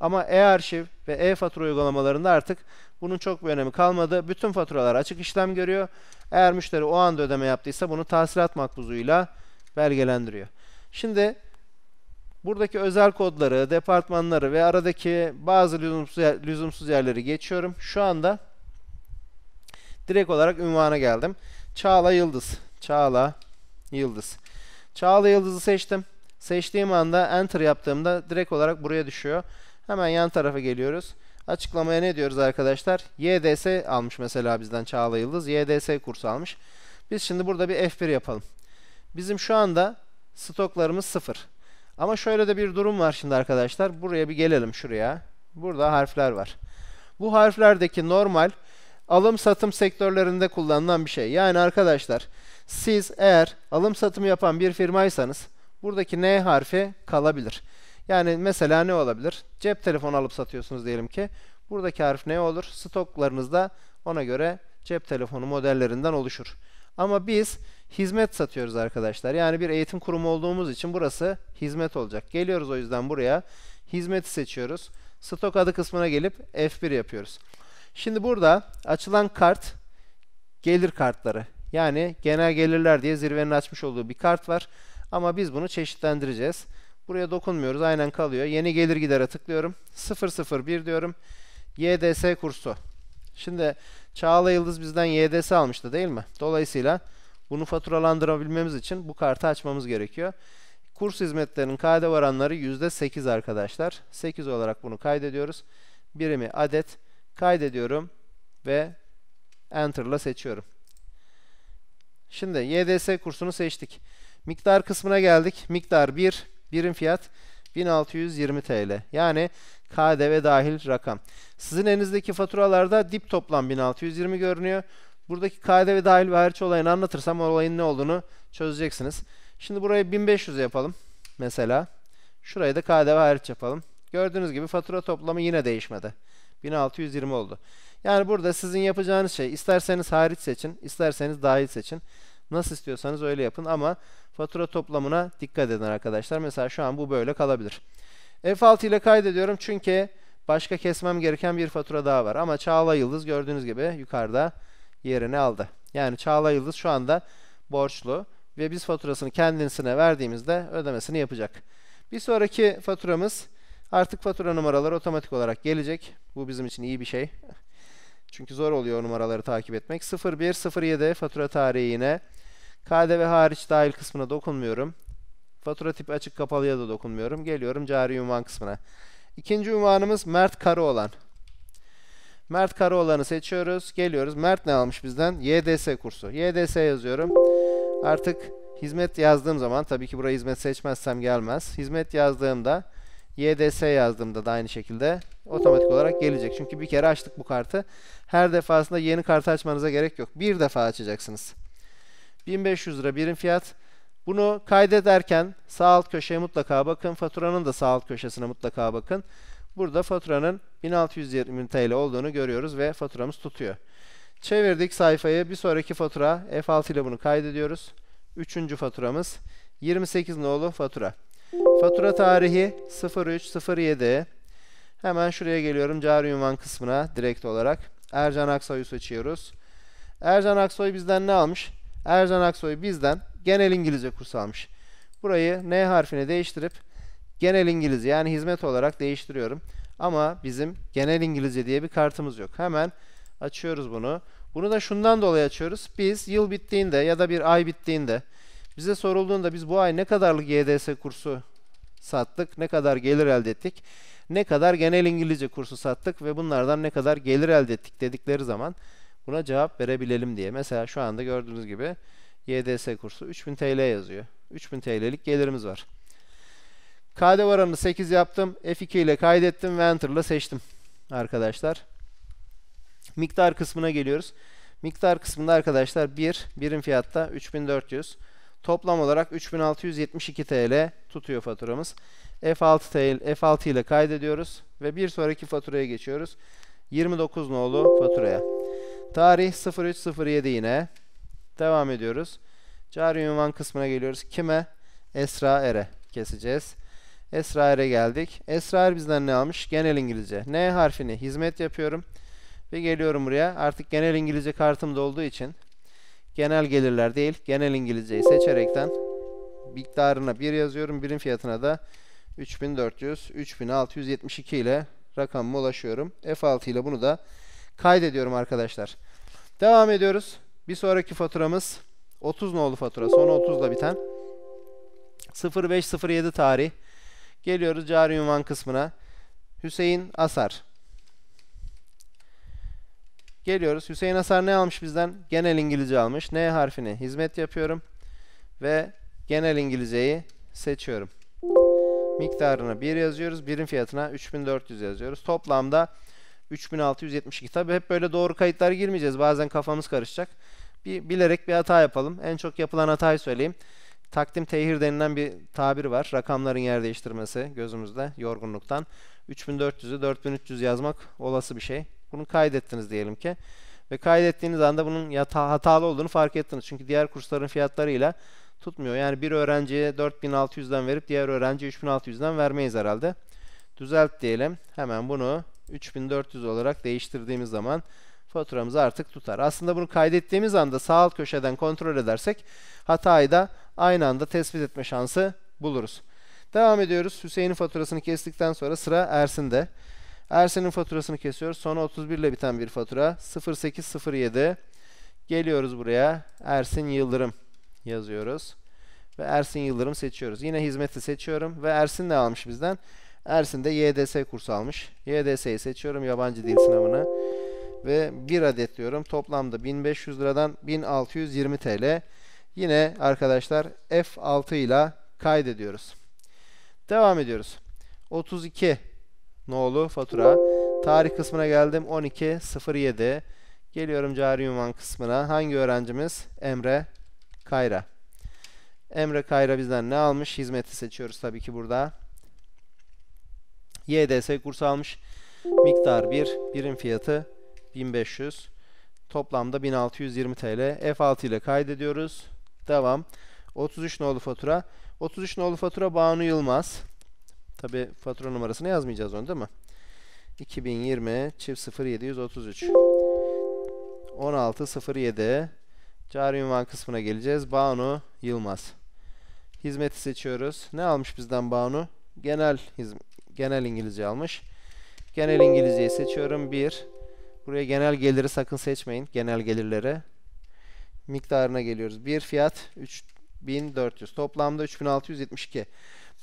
Ama e-arşiv ve e-fatura uygulamalarında artık bunun çok bir önemi kalmadı. Bütün faturalar açık işlem görüyor. Eğer müşteri o anda ödeme yaptıysa bunu tahsilat makbuzuyla belgelendiriyor. Şimdi buradaki özel kodları, departmanları ve aradaki bazı lüzumsuz, yer, lüzumsuz yerleri geçiyorum. Şu anda Direkt olarak ünvana geldim. Çağla Yıldız. Çağla Yıldız. Çağla Yıldız'ı seçtim. Seçtiğim anda Enter yaptığımda direkt olarak buraya düşüyor. Hemen yan tarafa geliyoruz. Açıklamaya ne diyoruz arkadaşlar? YDS almış mesela bizden Çağla Yıldız. YDS kursu almış. Biz şimdi burada bir F1 yapalım. Bizim şu anda stoklarımız sıfır. Ama şöyle de bir durum var şimdi arkadaşlar. Buraya bir gelelim şuraya. Burada harfler var. Bu harflerdeki normal alım satım sektörlerinde kullanılan bir şey. Yani arkadaşlar siz eğer alım satım yapan bir firmaysanız buradaki N harfi kalabilir. Yani mesela ne olabilir? Cep telefonu alıp satıyorsunuz diyelim ki. Buradaki harf ne olur? Stoklarınızda ona göre cep telefonu modellerinden oluşur. Ama biz hizmet satıyoruz arkadaşlar. Yani bir eğitim kurumu olduğumuz için burası hizmet olacak. Geliyoruz o yüzden buraya. Hizmeti seçiyoruz. Stok adı kısmına gelip F1 yapıyoruz. Şimdi burada açılan kart gelir kartları. Yani genel gelirler diye zirvenin açmış olduğu bir kart var. Ama biz bunu çeşitlendireceğiz. Buraya dokunmuyoruz. Aynen kalıyor. Yeni gelir gidere tıklıyorum. 001 diyorum. YDS kursu. Şimdi Çağla Yıldız bizden YDS almıştı değil mi? Dolayısıyla bunu faturalandırabilmemiz için bu kartı açmamız gerekiyor. Kurs hizmetlerinin KDV oranları %8 arkadaşlar. 8 olarak bunu kaydediyoruz. Birimi adet kaydediyorum ve enter'la seçiyorum. Şimdi YDS kursunu seçtik. Miktar kısmına geldik. Miktar 1, birim fiyat 1620 TL. Yani KDV dahil rakam. Sizin elinizdeki faturalarda dip toplam 1620 görünüyor. Buradaki KDV dahil ve hariç olayını anlatırsam olayın ne olduğunu çözeceksiniz. Şimdi burayı 1500 yapalım mesela. Şurayı da KDV hariç yapalım. Gördüğünüz gibi fatura toplamı yine değişmedi. 1620 oldu. Yani burada sizin yapacağınız şey isterseniz hariç seçin, isterseniz dahil seçin. Nasıl istiyorsanız öyle yapın ama fatura toplamına dikkat edin arkadaşlar. Mesela şu an bu böyle kalabilir. F6 ile kaydediyorum çünkü başka kesmem gereken bir fatura daha var. Ama Çağla Yıldız gördüğünüz gibi yukarıda yerini aldı. Yani Çağla Yıldız şu anda borçlu ve biz faturasını kendisine verdiğimizde ödemesini yapacak. Bir sonraki faturamız Artık fatura numaraları otomatik olarak gelecek. Bu bizim için iyi bir şey. Çünkü zor oluyor numaraları takip etmek. 0107 fatura tarihi yine. KDV hariç dahil kısmına dokunmuyorum. Fatura tipi açık kapalıya da dokunmuyorum. Geliyorum cari ünvan kısmına. İkinci ünvanımız Mert Karaoğlan. Mert Karaoğlan'ı seçiyoruz. Geliyoruz. Mert ne almış bizden? YDS kursu. YDS yazıyorum. Artık hizmet yazdığım zaman tabii ki buraya hizmet seçmezsem gelmez. Hizmet yazdığımda YDS yazdığımda da aynı şekilde otomatik olarak gelecek. Çünkü bir kere açtık bu kartı. Her defasında yeni kartı açmanıza gerek yok. Bir defa açacaksınız. 1500 lira birim fiyat. Bunu kaydederken sağ alt köşeye mutlaka bakın. Faturanın da sağ alt köşesine mutlaka bakın. Burada faturanın 1620 TL olduğunu görüyoruz ve faturamız tutuyor. Çevirdik sayfayı. Bir sonraki fatura F6 ile bunu kaydediyoruz. Üçüncü faturamız 28 nolu fatura. Fatura tarihi 0307. Hemen şuraya geliyorum cari unvan kısmına direkt olarak. Ercan Aksoy'u seçiyoruz. Ercan Aksoy bizden ne almış? Ercan Aksoy bizden genel İngilizce kursu almış. Burayı N harfini değiştirip genel İngilizce yani hizmet olarak değiştiriyorum. Ama bizim genel İngilizce diye bir kartımız yok. Hemen açıyoruz bunu. Bunu da şundan dolayı açıyoruz. Biz yıl bittiğinde ya da bir ay bittiğinde bize sorulduğunda biz bu ay ne kadarlık YDS kursu sattık, ne kadar gelir elde ettik, ne kadar genel İngilizce kursu sattık ve bunlardan ne kadar gelir elde ettik dedikleri zaman buna cevap verebilelim diye. Mesela şu anda gördüğünüz gibi YDS kursu 3000 TL yazıyor. 3000 TL'lik gelirimiz var. KD oranını 8 yaptım. F2 ile kaydettim ve Enter ile seçtim arkadaşlar. Miktar kısmına geliyoruz. Miktar kısmında arkadaşlar 1 birim fiyatta 3400 Toplam olarak 3672 TL tutuyor faturamız. F6, TL, F6 ile kaydediyoruz ve bir sonraki faturaya geçiyoruz. 29 nolu faturaya. Tarih 0307 yine. Devam ediyoruz. Cari ünvan kısmına geliyoruz. Kime? Esra Er'e keseceğiz. Esra Er'e geldik. Esra Er bizden ne almış? Genel İngilizce. N harfini hizmet yapıyorum. Ve geliyorum buraya. Artık genel İngilizce kartım da olduğu için Genel gelirler değil. Genel İngilizceyi seçerekten miktarına 1 yazıyorum. Birim fiyatına da 3400, 3672 ile rakamıma ulaşıyorum. F6 ile bunu da kaydediyorum arkadaşlar. Devam ediyoruz. Bir sonraki faturamız 30 nolu fatura. Son 30 ile biten. 0507 tarih. Geliyoruz cari ünvan kısmına. Hüseyin Asar. Geliyoruz. Hüseyin Asar ne almış bizden? Genel İngilizce almış. N harfini hizmet yapıyorum. Ve genel İngilizceyi seçiyorum. Miktarını 1 yazıyoruz. Birim fiyatına 3400 yazıyoruz. Toplamda 3672. Tabi hep böyle doğru kayıtlar girmeyeceğiz. Bazen kafamız karışacak. Bir, bilerek bir hata yapalım. En çok yapılan hatayı söyleyeyim. Takdim tehir denilen bir tabir var. Rakamların yer değiştirmesi gözümüzde yorgunluktan. 3400'ü 4300 yazmak olası bir şey. Bunu kaydettiniz diyelim ki. Ve kaydettiğiniz anda bunun hatalı olduğunu fark ettiniz. Çünkü diğer kursların fiyatlarıyla tutmuyor. Yani bir öğrenciye 4600'den verip diğer öğrenciye 3600'den vermeyiz herhalde. Düzelt diyelim. Hemen bunu 3400 olarak değiştirdiğimiz zaman faturamız artık tutar. Aslında bunu kaydettiğimiz anda sağ alt köşeden kontrol edersek hatayı da aynı anda tespit etme şansı buluruz. Devam ediyoruz. Hüseyin'in faturasını kestikten sonra sıra Ersin'de. Ersen'in faturasını kesiyoruz. Sonra 31 ile biten bir fatura. 0807. Geliyoruz buraya. Ersin Yıldırım yazıyoruz. Ve Ersin Yıldırım seçiyoruz. Yine hizmeti seçiyorum. Ve Ersin ne almış bizden? Ersin de YDS kursu almış. YDS'yi seçiyorum. Yabancı dil sınavını. Ve bir adet diyorum. Toplamda 1500 liradan 1620 TL. Yine arkadaşlar F6 ile kaydediyoruz. Devam ediyoruz. 32 No'lu fatura. Tarih kısmına geldim 12.07. Geliyorum cari ünvan kısmına. Hangi öğrencimiz? Emre Kayra. Emre Kayra bizden ne almış? Hizmeti seçiyoruz tabii ki burada. YDS kursu almış. Miktar 1, bir, birim fiyatı 1500. Toplamda 1620 TL. F6 ile kaydediyoruz. Devam. 33 nolu fatura. 33 nolu fatura Banu Yılmaz. Tabi fatura numarasını yazmayacağız onu değil mi? 2020 çift 0733 1607 Cari ünvan kısmına geleceğiz. Banu Yılmaz. Hizmeti seçiyoruz. Ne almış bizden Banu? Genel genel İngilizce almış. Genel İngilizceyi seçiyorum. 1. Buraya genel geliri sakın seçmeyin. Genel gelirleri. Miktarına geliyoruz. 1 fiyat 3400. Toplamda 3672.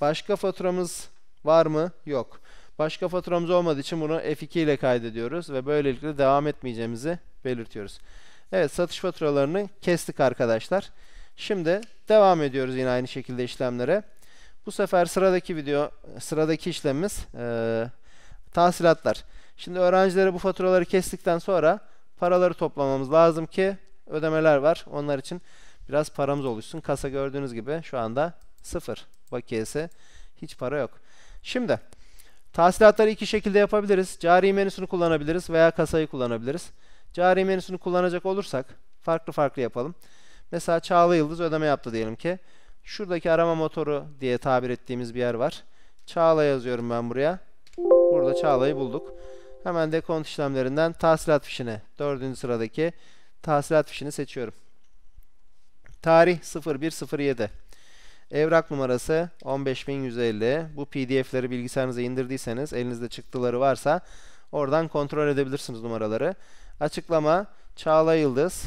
Başka faturamız Var mı? Yok. Başka faturamız olmadığı için bunu F2 ile kaydediyoruz ve böylelikle devam etmeyeceğimizi belirtiyoruz. Evet satış faturalarını kestik arkadaşlar. Şimdi devam ediyoruz yine aynı şekilde işlemlere. Bu sefer sıradaki video, sıradaki işlemimiz e, tahsilatlar. Şimdi öğrencilere bu faturaları kestikten sonra paraları toplamamız lazım ki ödemeler var. Onlar için biraz paramız oluşsun. Kasa gördüğünüz gibi şu anda sıfır vakiyesi. Hiç para yok. Şimdi tahsilatları iki şekilde yapabiliriz. Cari menüsünü kullanabiliriz veya kasayı kullanabiliriz. Cari menüsünü kullanacak olursak farklı farklı yapalım. Mesela Çağla Yıldız ödeme yaptı diyelim ki. Şuradaki arama motoru diye tabir ettiğimiz bir yer var. Çağla yazıyorum ben buraya. Burada Çağla'yı bulduk. Hemen dekont işlemlerinden tahsilat fişine, dördüncü sıradaki tahsilat fişini seçiyorum. Tarih 0107. Evrak numarası 15150. Bu pdf'leri bilgisayarınıza indirdiyseniz elinizde çıktıları varsa oradan kontrol edebilirsiniz numaraları. Açıklama Çağla Yıldız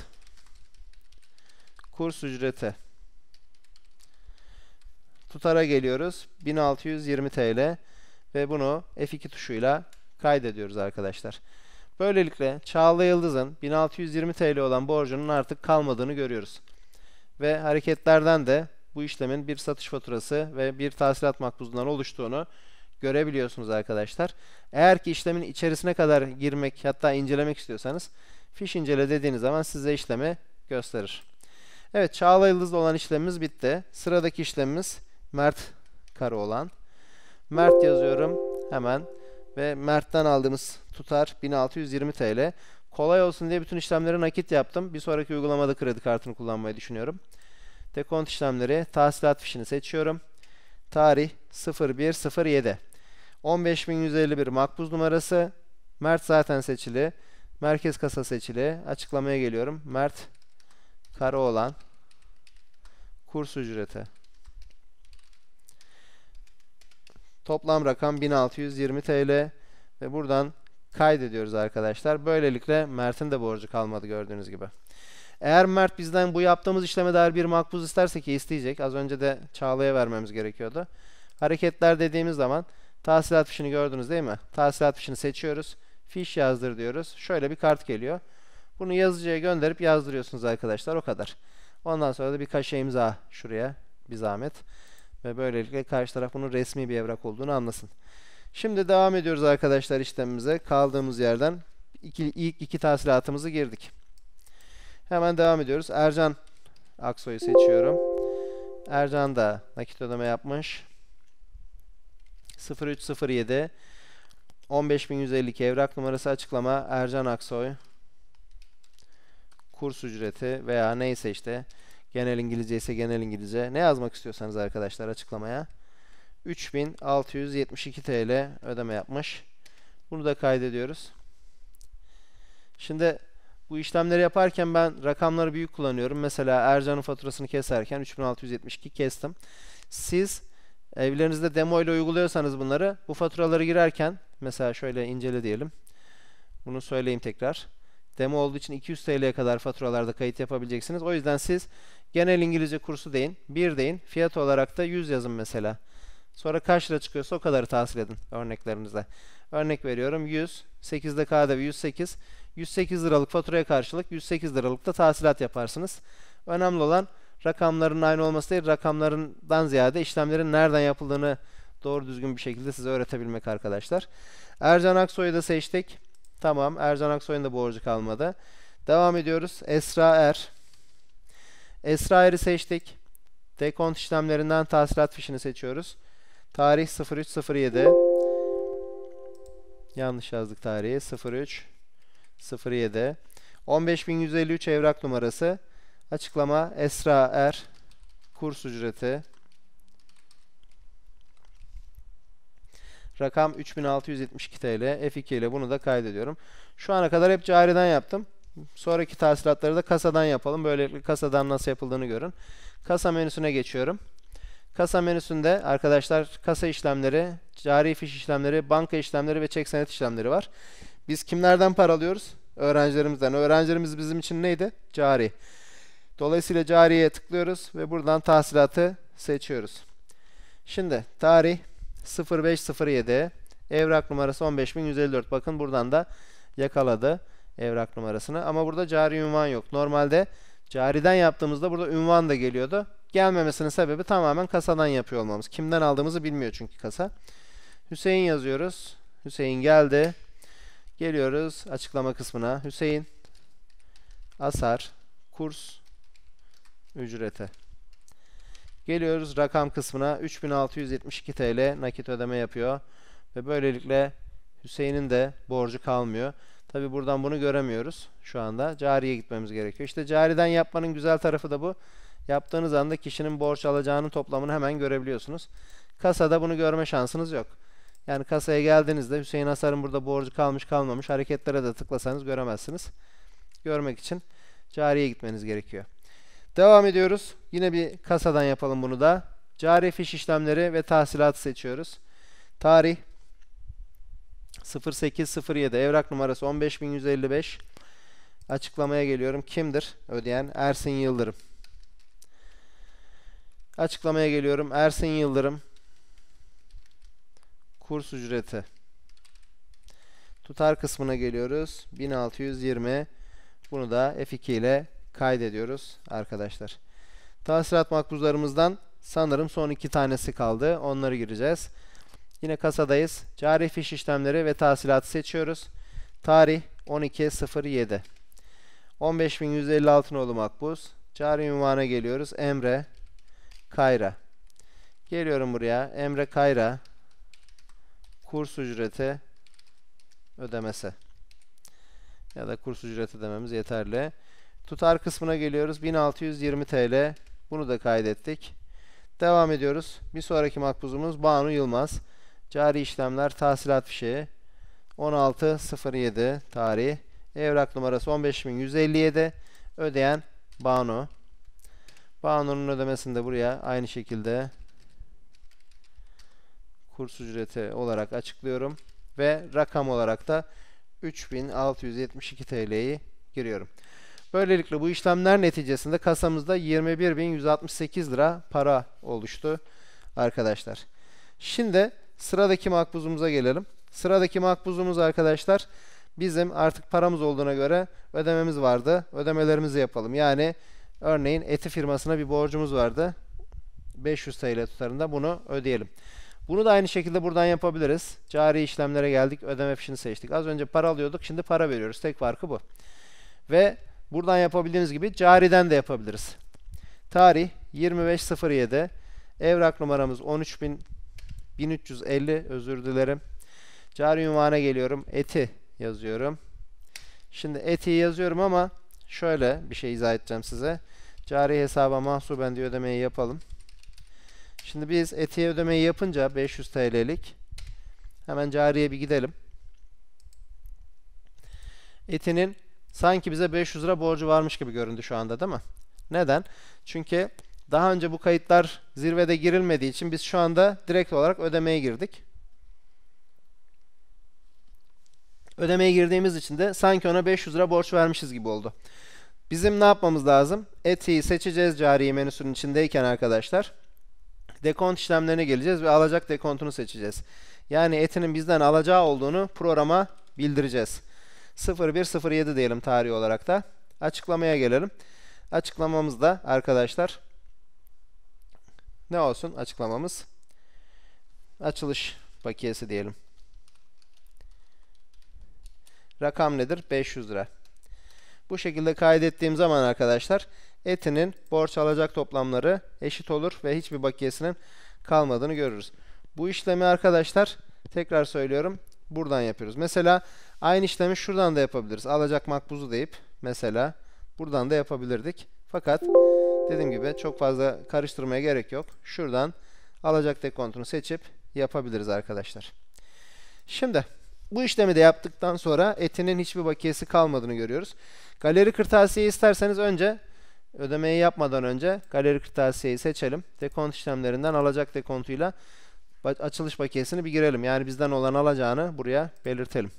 kurs ücreti tutara geliyoruz 1620 TL ve bunu F2 tuşuyla kaydediyoruz arkadaşlar. Böylelikle Çağla Yıldız'ın 1620 TL olan borcunun artık kalmadığını görüyoruz. Ve hareketlerden de bu işlemin bir satış faturası ve bir tahsilat makbuzundan oluştuğunu görebiliyorsunuz arkadaşlar. Eğer ki işlemin içerisine kadar girmek hatta incelemek istiyorsanız fiş incele dediğiniz zaman size işlemi gösterir. Evet Çağla Yıldız'da olan işlemimiz bitti. Sıradaki işlemimiz Mert Karı olan. Mert yazıyorum hemen ve Mert'ten aldığımız tutar 1620 TL. Kolay olsun diye bütün işlemleri nakit yaptım. Bir sonraki uygulamada kredi kartını kullanmayı düşünüyorum. Dekont işlemleri tahsilat fişini seçiyorum. Tarih 0107. 15151 makbuz numarası. Mert zaten seçili. Merkez kasa seçili. Açıklamaya geliyorum. Mert olan kurs ücreti. Toplam rakam 1620 TL ve buradan kaydediyoruz arkadaşlar. Böylelikle Mert'in de borcu kalmadı gördüğünüz gibi. Eğer Mert bizden bu yaptığımız işleme dair bir makbuz isterse ki isteyecek. Az önce de Çağla'ya vermemiz gerekiyordu. Hareketler dediğimiz zaman tahsilat fişini gördünüz değil mi? Tahsilat fişini seçiyoruz. Fiş yazdır diyoruz. Şöyle bir kart geliyor. Bunu yazıcıya gönderip yazdırıyorsunuz arkadaşlar. O kadar. Ondan sonra da bir kaşe imza şuraya bir zahmet. Ve böylelikle karşı taraf bunun resmi bir evrak olduğunu anlasın. Şimdi devam ediyoruz arkadaşlar işlemimize. Kaldığımız yerden iki, ilk iki tahsilatımızı girdik. Hemen devam ediyoruz. Ercan Aksoy'u seçiyorum. Ercan da nakit ödeme yapmış. 0307 15152 evrak numarası açıklama Ercan Aksoy kurs ücreti veya neyse işte genel İngilizce ise genel İngilizce ne yazmak istiyorsanız arkadaşlar açıklamaya 3672 TL ödeme yapmış. Bunu da kaydediyoruz. Şimdi bu işlemleri yaparken ben rakamları büyük kullanıyorum. Mesela Ercan'ın faturasını keserken 3672 kestim. Siz e, evlerinizde demo ile uyguluyorsanız bunları bu faturaları girerken mesela şöyle incele diyelim. Bunu söyleyeyim tekrar. Demo olduğu için 200 TL'ye kadar faturalarda kayıt yapabileceksiniz. O yüzden siz genel İngilizce kursu deyin. 1 deyin. Fiyat olarak da 100 yazın mesela. Sonra kaç lira çıkıyorsa o kadarı tahsil edin örneklerinizde. Örnek veriyorum 100. 8'de K'da 108. 108 liralık faturaya karşılık 108 liralık da tahsilat yaparsınız. Önemli olan rakamların aynı olması değil, rakamlarından ziyade işlemlerin nereden yapıldığını doğru düzgün bir şekilde size öğretebilmek arkadaşlar. Ercan Aksoy'u da seçtik. Tamam, Ercan Aksoy'un da borcu kalmadı. Devam ediyoruz. Esra Er. Esra Er'i seçtik. Dekont işlemlerinden tahsilat fişini seçiyoruz. Tarih 0307. Yanlış yazdık tarihi 03 07 15153 evrak numarası açıklama Esra Er kurs ücreti rakam 3672 TL F2 ile bunu da kaydediyorum şu ana kadar hep cariden yaptım sonraki tahsilatları da kasadan yapalım böylelikle kasadan nasıl yapıldığını görün kasa menüsüne geçiyorum Kasa menüsünde arkadaşlar kasa işlemleri, cari fiş işlemleri, banka işlemleri ve çek senet işlemleri var. Biz kimlerden para alıyoruz? Öğrencilerimizden. Öğrencilerimiz bizim için neydi? Cari. Dolayısıyla cariye tıklıyoruz ve buradan tahsilatı seçiyoruz. Şimdi tarih 0507 evrak numarası 15154 bakın buradan da yakaladı evrak numarasını ama burada cari ünvan yok. Normalde cariden yaptığımızda burada ünvan da geliyordu. Gelmemesinin sebebi tamamen kasadan yapıyor olmamız. Kimden aldığımızı bilmiyor çünkü kasa. Hüseyin yazıyoruz. Hüseyin geldi. Geliyoruz açıklama kısmına. Hüseyin Asar kurs ücrete. Geliyoruz rakam kısmına 3672 TL nakit ödeme yapıyor. Ve böylelikle Hüseyin'in de borcu kalmıyor. Tabi buradan bunu göremiyoruz şu anda. Cariye gitmemiz gerekiyor. İşte cariden yapmanın güzel tarafı da bu. Yaptığınız anda kişinin borç alacağının toplamını hemen görebiliyorsunuz. Kasada bunu görme şansınız yok. Yani kasaya geldiğinizde Hüseyin Hasar'ın burada borcu kalmış kalmamış hareketlere de tıklasanız göremezsiniz. Görmek için cariye gitmeniz gerekiyor. Devam ediyoruz. Yine bir kasadan yapalım bunu da. Cari fiş işlemleri ve tahsilatı seçiyoruz. Tarih 0807 evrak numarası 15155 Açıklamaya geliyorum. Kimdir ödeyen? Ersin Yıldırım. Açıklamaya geliyorum. Ersin Yıldırım Kurs ücreti. Tutar kısmına geliyoruz. 1620. Bunu da F2 ile kaydediyoruz arkadaşlar. Tahsilat makbuzlarımızdan sanırım son iki tanesi kaldı. Onları gireceğiz. Yine kasadayız. Cari fiş işlemleri ve tahsilatı seçiyoruz. Tarih 12.07. 15.156 nolu makbuz. Cari ünvana geliyoruz. Emre Kayra. Geliyorum buraya. Emre Kayra kurs ücreti ödemesi ya da kurs ücreti dememiz yeterli. Tutar kısmına geliyoruz. 1620 TL. Bunu da kaydettik. Devam ediyoruz. Bir sonraki makbuzumuz Banu Yılmaz. Cari işlemler tahsilat fişeği. 16.07 tarih. Evrak numarası 15.157. Ödeyen Banu. Banu'nun ödemesini de buraya aynı şekilde kurs ücreti olarak açıklıyorum ve rakam olarak da 3672 TL'yi giriyorum. Böylelikle bu işlemler neticesinde kasamızda 21.168 lira para oluştu arkadaşlar. Şimdi sıradaki makbuzumuza gelelim. Sıradaki makbuzumuz arkadaşlar bizim artık paramız olduğuna göre ödememiz vardı. Ödemelerimizi yapalım. Yani örneğin eti firmasına bir borcumuz vardı. 500 TL tutarında bunu ödeyelim. Bunu da aynı şekilde buradan yapabiliriz. Cari işlemlere geldik. Ödeme fişini seçtik. Az önce para alıyorduk. Şimdi para veriyoruz. Tek farkı bu. Ve buradan yapabildiğimiz gibi cariden de yapabiliriz. Tarih 25.07. Evrak numaramız 13.1350. Özür dilerim. Cari ünvana geliyorum. Eti yazıyorum. Şimdi eti yazıyorum ama şöyle bir şey izah edeceğim size. Cari hesaba mahsuben diye ödemeyi yapalım. Şimdi biz etiye ödemeyi yapınca 500 TL'lik hemen cariye bir gidelim. Etinin sanki bize 500 lira borcu varmış gibi göründü şu anda değil mi? Neden? Çünkü daha önce bu kayıtlar zirvede girilmediği için biz şu anda direkt olarak ödemeye girdik. Ödemeye girdiğimiz için de sanki ona 500 lira borç vermişiz gibi oldu. Bizim ne yapmamız lazım? Eti'yi seçeceğiz cari menüsünün içindeyken arkadaşlar dekont işlemlerine geleceğiz ve alacak dekontunu seçeceğiz. Yani etinin bizden alacağı olduğunu programa bildireceğiz. 0107 diyelim tarih olarak da. Açıklamaya gelelim. Açıklamamız da arkadaşlar ne olsun açıklamamız? Açılış bakiyesi diyelim. Rakam nedir? 500 lira. Bu şekilde kaydettiğim zaman arkadaşlar etinin borç alacak toplamları eşit olur ve hiçbir bakiyesinin kalmadığını görürüz. Bu işlemi arkadaşlar tekrar söylüyorum buradan yapıyoruz. Mesela aynı işlemi şuradan da yapabiliriz. Alacak makbuzu deyip mesela buradan da yapabilirdik. Fakat dediğim gibi çok fazla karıştırmaya gerek yok. Şuradan alacak dekontunu seçip yapabiliriz arkadaşlar. Şimdi bu işlemi de yaptıktan sonra etinin hiçbir bakiyesi kalmadığını görüyoruz. Galeri kırtasiye isterseniz önce ödemeyi yapmadan önce galeri kırtasiyeyi seçelim. Dekont işlemlerinden alacak dekontuyla açılış bakiyesini bir girelim. Yani bizden olan alacağını buraya belirtelim.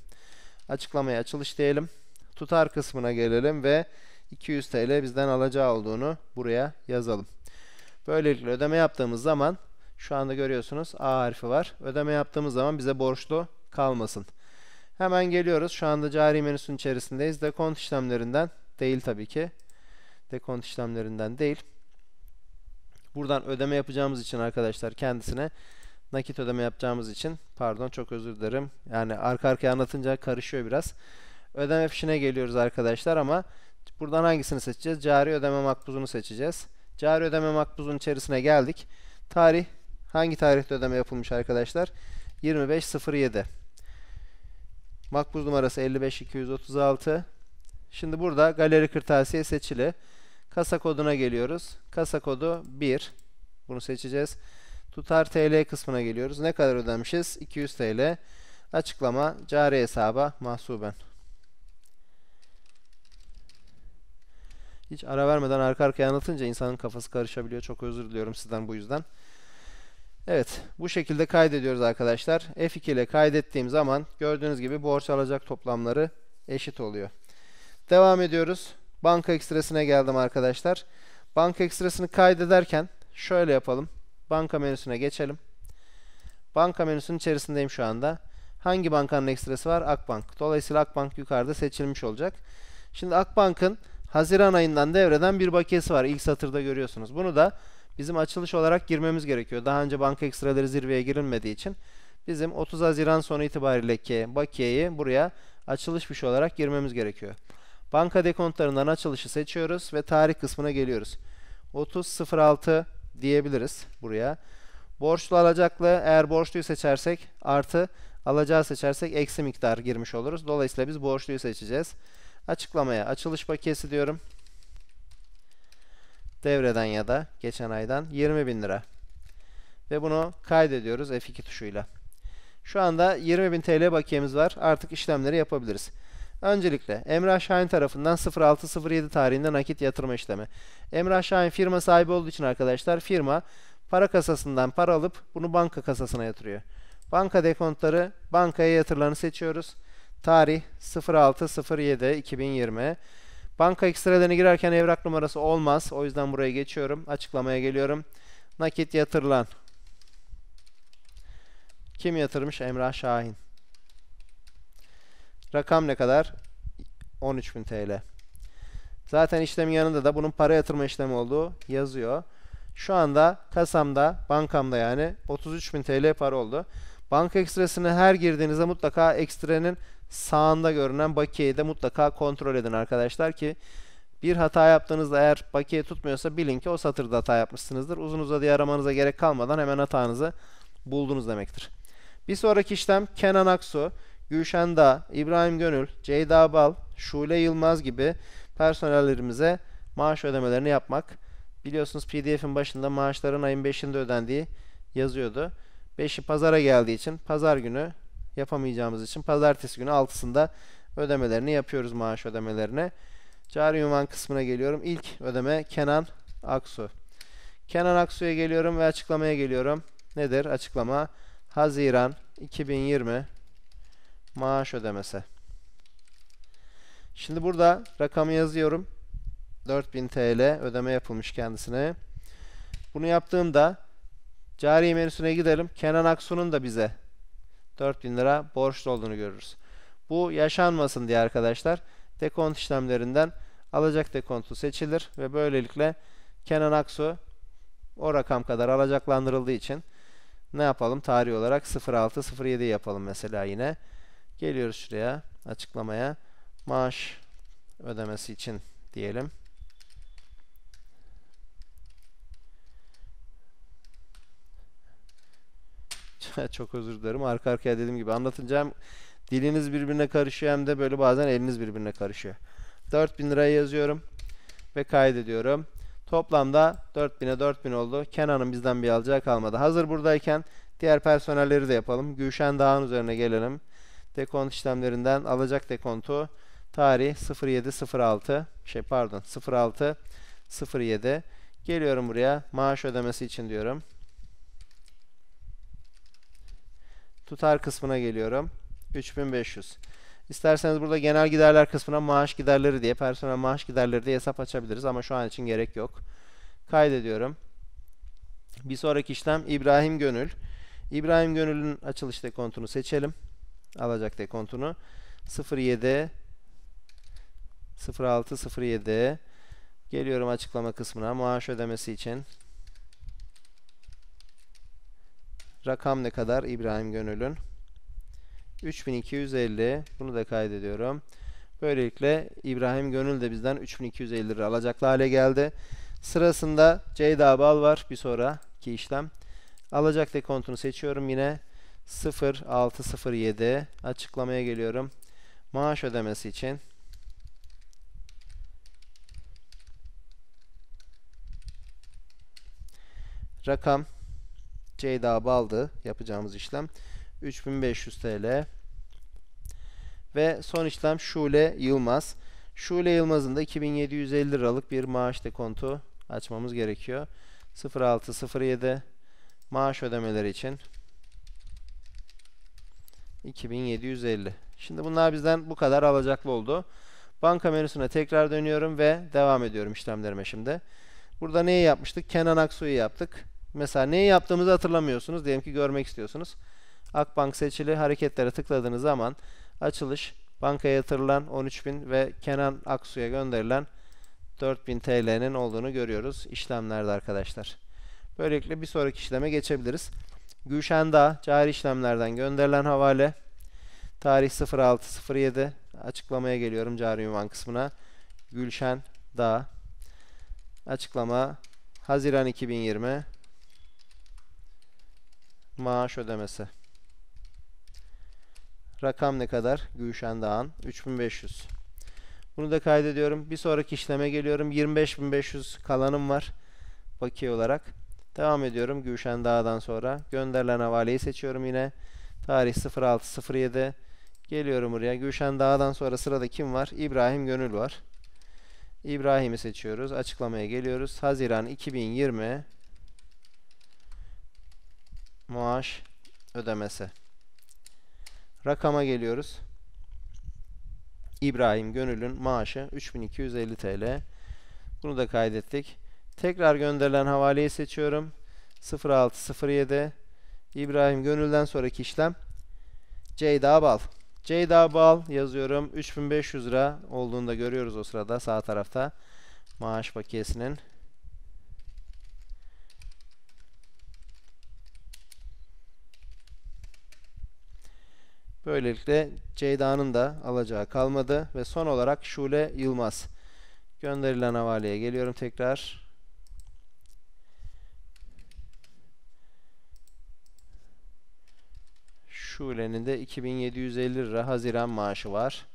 Açıklamaya açılış diyelim. Tutar kısmına gelelim ve 200 TL bizden alacağı olduğunu buraya yazalım. Böylelikle ödeme yaptığımız zaman şu anda görüyorsunuz A harfi var. Ödeme yaptığımız zaman bize borçlu kalmasın. Hemen geliyoruz. Şu anda cari menüsün içerisindeyiz. Dekont işlemlerinden değil tabii ki. Dekont işlemlerinden değil. Buradan ödeme yapacağımız için arkadaşlar kendisine nakit ödeme yapacağımız için pardon çok özür dilerim. Yani arka arkaya anlatınca karışıyor biraz. Ödeme fişine geliyoruz arkadaşlar ama buradan hangisini seçeceğiz? Cari ödeme makbuzunu seçeceğiz. Cari ödeme makbuzunun içerisine geldik. Tarih hangi tarihte ödeme yapılmış arkadaşlar? 2507. Makbuz numarası 55236. Şimdi burada galeri kırtasiye seçili. Kasa koduna geliyoruz. Kasa kodu 1. Bunu seçeceğiz. Tutar TL kısmına geliyoruz. Ne kadar ödemişiz? 200 TL. Açıklama cari hesaba mahsuben. Hiç ara vermeden arka arkaya anlatınca insanın kafası karışabiliyor. Çok özür diliyorum sizden bu yüzden. Evet bu şekilde kaydediyoruz arkadaşlar. F2 ile kaydettiğim zaman gördüğünüz gibi borç alacak toplamları eşit oluyor. Devam ediyoruz. Banka ekstresine geldim arkadaşlar. Banka ekstrasını kaydederken şöyle yapalım. Banka menüsüne geçelim. Banka menüsünün içerisindeyim şu anda. Hangi bankanın ekstresi var? Akbank. Dolayısıyla Akbank yukarıda seçilmiş olacak. Şimdi Akbank'ın Haziran ayından devreden bir bakiyesi var. İlk satırda görüyorsunuz. Bunu da bizim açılış olarak girmemiz gerekiyor. Daha önce banka ekstreleri zirveye girilmediği için bizim 30 Haziran sonu itibariyle bakiyeyi buraya açılış fişi olarak girmemiz gerekiyor. Banka dekontlarının açılışı seçiyoruz ve tarih kısmına geliyoruz. 30.06 diyebiliriz buraya. Borçlu alacaklı eğer borçluyu seçersek artı alacağı seçersek eksi miktar girmiş oluruz. Dolayısıyla biz borçluyu seçeceğiz. Açıklamaya açılış bakiyesi diyorum. Devreden ya da geçen aydan 20.000 lira. Ve bunu kaydediyoruz F2 tuşuyla. Şu anda 20.000 TL bakiyemiz var. Artık işlemleri yapabiliriz. Öncelikle Emrah Şahin tarafından 06.07 tarihinde nakit yatırma işlemi. Emrah Şahin firma sahibi olduğu için arkadaşlar firma para kasasından para alıp bunu banka kasasına yatırıyor. Banka dekontları bankaya yatırılanı seçiyoruz. Tarih 0607 2020. Banka ekstrelerine girerken evrak numarası olmaz. O yüzden buraya geçiyorum. Açıklamaya geliyorum. Nakit yatırılan. Kim yatırmış? Emrah Şahin. Rakam ne kadar? 13.000 TL. Zaten işlemin yanında da bunun para yatırma işlemi olduğu yazıyor. Şu anda kasamda, bankamda yani 33.000 TL para oldu. Banka ekstresini her girdiğinizde mutlaka ekstrenin sağında görünen bakiyeyi de mutlaka kontrol edin arkadaşlar ki bir hata yaptığınızda eğer bakiye tutmuyorsa bilin ki o satırda hata yapmışsınızdır. Uzun uzadıya aramanıza gerek kalmadan hemen hatanızı buldunuz demektir. Bir sonraki işlem Kenan Aksu. Gülşen Dağ, İbrahim Gönül, Ceyda Bal, Şule Yılmaz gibi personellerimize maaş ödemelerini yapmak. Biliyorsunuz PDF'in başında maaşların ayın 5'inde ödendiği yazıyordu. 5'i pazara geldiği için pazar günü yapamayacağımız için pazartesi günü 6'sında ödemelerini yapıyoruz maaş ödemelerine. Cari ünvan kısmına geliyorum. İlk ödeme Kenan Aksu. Kenan Aksu'ya geliyorum ve açıklamaya geliyorum. Nedir açıklama? Haziran 2020 maaş ödemesi. Şimdi burada rakamı yazıyorum. 4000 TL ödeme yapılmış kendisine. Bunu yaptığımda cari menüsüne gidelim. Kenan Aksu'nun da bize 4000 lira borçlu olduğunu görürüz. Bu yaşanmasın diye arkadaşlar dekont işlemlerinden alacak dekontu seçilir ve böylelikle Kenan Aksu o rakam kadar alacaklandırıldığı için ne yapalım tarih olarak 06-07 yapalım mesela yine. Geliyoruz şuraya açıklamaya. Maaş ödemesi için diyelim. Çok özür dilerim. Arka arkaya dediğim gibi anlatınca diliniz birbirine karışıyor hem de böyle bazen eliniz birbirine karışıyor. 4000 lirayı yazıyorum ve kaydediyorum. Toplamda 4000'e 4000 oldu. Kenan'ın bizden bir alacağı kalmadı. Hazır buradayken diğer personelleri de yapalım. Gülşen Dağ'ın üzerine gelelim dekont işlemlerinden alacak dekontu tarih 0706 şey pardon 0607 geliyorum buraya maaş ödemesi için diyorum. Tutar kısmına geliyorum. 3500. İsterseniz burada genel giderler kısmına maaş giderleri diye, personel maaş giderleri diye hesap açabiliriz ama şu an için gerek yok. Kaydediyorum. Bir sonraki işlem İbrahim Gönül. İbrahim Gönül'ün açılış dekontunu seçelim alacak dekontunu. 07 06 07 geliyorum açıklama kısmına maaş ödemesi için rakam ne kadar İbrahim Gönül'ün 3250 bunu da kaydediyorum. Böylelikle İbrahim Gönül de bizden 3250 lira alacaklı hale geldi. Sırasında Ceyda Bal var bir sonraki işlem. Alacak dekontunu seçiyorum yine. 0607 açıklamaya geliyorum. Maaş ödemesi için rakam Ceyda Baldı yapacağımız işlem 3500 TL ve son işlem Şule Yılmaz. Şule Yılmaz'ın da 2750 liralık bir maaş dekontu açmamız gerekiyor. 0607 maaş ödemeleri için 2750. Şimdi bunlar bizden bu kadar alacaklı oldu. Banka menüsüne tekrar dönüyorum ve devam ediyorum işlemlerime şimdi. Burada neyi yapmıştık? Kenan Aksu'yu yaptık. Mesela neyi yaptığımızı hatırlamıyorsunuz. Diyelim ki görmek istiyorsunuz. Akbank seçili hareketlere tıkladığınız zaman açılış bankaya yatırılan 13.000 ve Kenan Aksu'ya gönderilen 4000 TL'nin olduğunu görüyoruz işlemlerde arkadaşlar. Böylelikle bir sonraki işleme geçebiliriz. Gülşen Dağ cari işlemlerden gönderilen havale tarih 0607 açıklamaya geliyorum cari ünvan kısmına. Gülşen Dağ açıklama Haziran 2020 maaş ödemesi. Rakam ne kadar? Gülşen Dağ'ın 3500. Bunu da kaydediyorum. Bir sonraki işleme geliyorum. 25500 kalanım var bakiye olarak. Devam ediyorum Gülşen Dağ'dan sonra. Gönderilen havaleyi seçiyorum yine. Tarih 06.07. Geliyorum buraya. Gülşen Dağ'dan sonra sırada kim var? İbrahim Gönül var. İbrahim'i seçiyoruz. Açıklamaya geliyoruz. Haziran 2020 maaş ödemesi. Rakama geliyoruz. İbrahim Gönül'ün maaşı 3250 TL. Bunu da kaydettik. Tekrar gönderilen havaleyi seçiyorum. 0607 İbrahim Gönül'den sonraki işlem Ceyda Bal. Ceyda Bal yazıyorum. 3500 lira olduğunu da görüyoruz o sırada sağ tarafta maaş bakiyesinin. Böylelikle Ceyda'nın da alacağı kalmadı ve son olarak Şule Yılmaz. Gönderilen havaleye geliyorum tekrar. Şule'nin de 2750 lira Haziran maaşı var.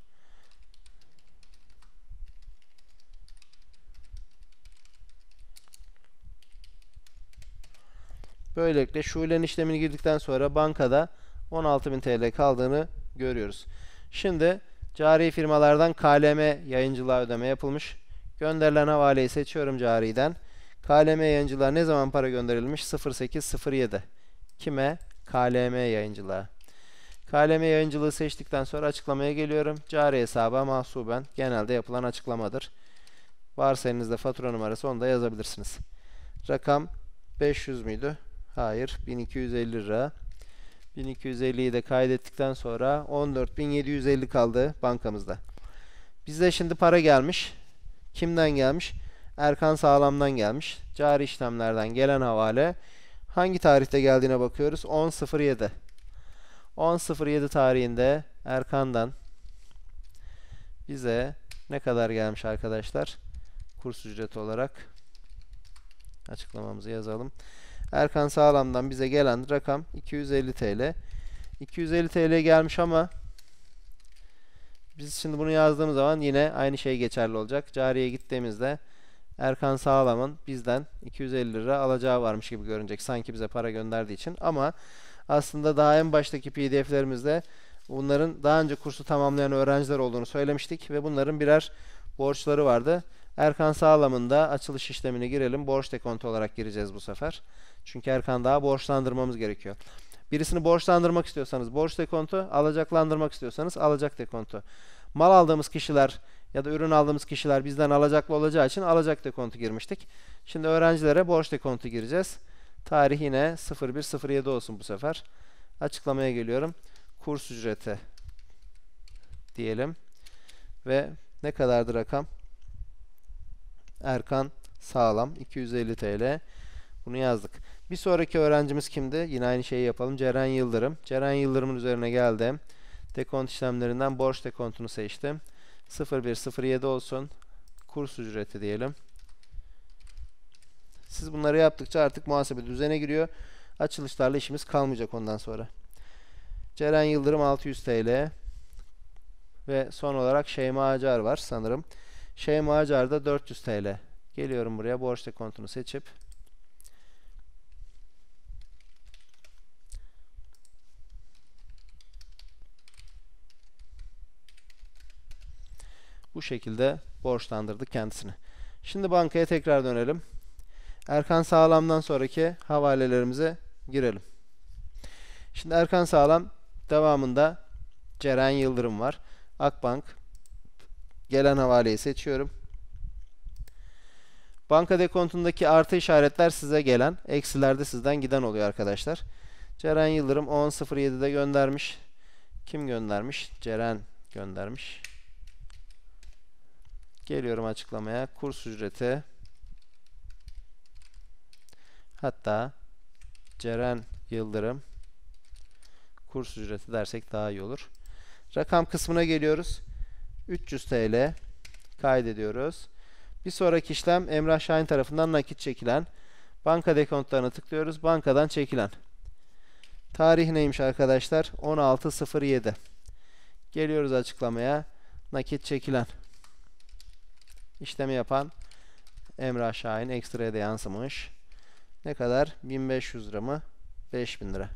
Böylelikle Şule'nin işlemini girdikten sonra bankada 16.000 TL kaldığını görüyoruz. Şimdi cari firmalardan KLM yayıncılığa ödeme yapılmış. Gönderilen havaleyi seçiyorum cariden. KLM yayıncılığa ne zaman para gönderilmiş? 0807. Kime? KLM yayıncılığa. KLM yayıncılığı seçtikten sonra açıklamaya geliyorum. Cari hesaba mahsuben genelde yapılan açıklamadır. Varsa elinizde fatura numarası onu da yazabilirsiniz. Rakam 500 müydü? Hayır 1250 lira. 1250'yi de kaydettikten sonra 14.750 kaldı bankamızda. Bizde şimdi para gelmiş. Kimden gelmiş? Erkan Sağlam'dan gelmiş. Cari işlemlerden gelen havale hangi tarihte geldiğine bakıyoruz. 10.07 10.07 tarihinde Erkan'dan bize ne kadar gelmiş arkadaşlar? Kurs ücreti olarak açıklamamızı yazalım. Erkan Sağlam'dan bize gelen rakam 250 TL. 250 TL gelmiş ama biz şimdi bunu yazdığımız zaman yine aynı şey geçerli olacak. Cariye gittiğimizde Erkan Sağlam'ın bizden 250 lira alacağı varmış gibi görünecek. Sanki bize para gönderdiği için ama aslında daha en baştaki pdf'lerimizde bunların daha önce kursu tamamlayan öğrenciler olduğunu söylemiştik ve bunların birer borçları vardı. Erkan sağlamında açılış işlemini girelim. Borç dekontu olarak gireceğiz bu sefer. Çünkü Erkan daha borçlandırmamız gerekiyor. Birisini borçlandırmak istiyorsanız borç dekontu, alacaklandırmak istiyorsanız alacak dekontu. Mal aldığımız kişiler ya da ürün aldığımız kişiler bizden alacaklı olacağı için alacak dekontu girmiştik. Şimdi öğrencilere borç dekontu gireceğiz. Tarih yine 0107 olsun bu sefer. Açıklamaya geliyorum. Kurs ücreti diyelim. Ve ne kadardı rakam? Erkan Sağlam 250 TL. Bunu yazdık. Bir sonraki öğrencimiz kimdi? Yine aynı şeyi yapalım. Ceren Yıldırım. Ceren Yıldırım'ın üzerine geldim. Dekont işlemlerinden borç dekontunu seçtim. 0107 olsun. Kurs ücreti diyelim. Siz bunları yaptıkça artık muhasebe düzene giriyor. Açılışlarla işimiz kalmayacak ondan sonra. Ceren Yıldırım 600 TL. Ve son olarak Şeyma Acar var sanırım. Şeyma Acar da 400 TL. Geliyorum buraya borç kontunu seçip bu şekilde borçlandırdık kendisini. Şimdi bankaya tekrar dönelim. Erkan Sağlam'dan sonraki havalelerimize girelim. Şimdi Erkan Sağlam devamında Ceren Yıldırım var. Akbank gelen havaleyi seçiyorum. Banka dekontundaki artı işaretler size gelen, eksilerde sizden giden oluyor arkadaşlar. Ceren Yıldırım 10.07'de göndermiş. Kim göndermiş? Ceren göndermiş. Geliyorum açıklamaya. Kurs ücreti Hatta Ceren Yıldırım kurs ücreti dersek daha iyi olur. Rakam kısmına geliyoruz. 300 TL kaydediyoruz. Bir sonraki işlem Emrah Şahin tarafından nakit çekilen. Banka dekontlarına tıklıyoruz. Bankadan çekilen. Tarih neymiş arkadaşlar? 16.07. Geliyoruz açıklamaya. Nakit çekilen. İşlemi yapan Emrah Şahin ekstraya da yansımış. Ne kadar? 1500 lira mı? 5000 lira.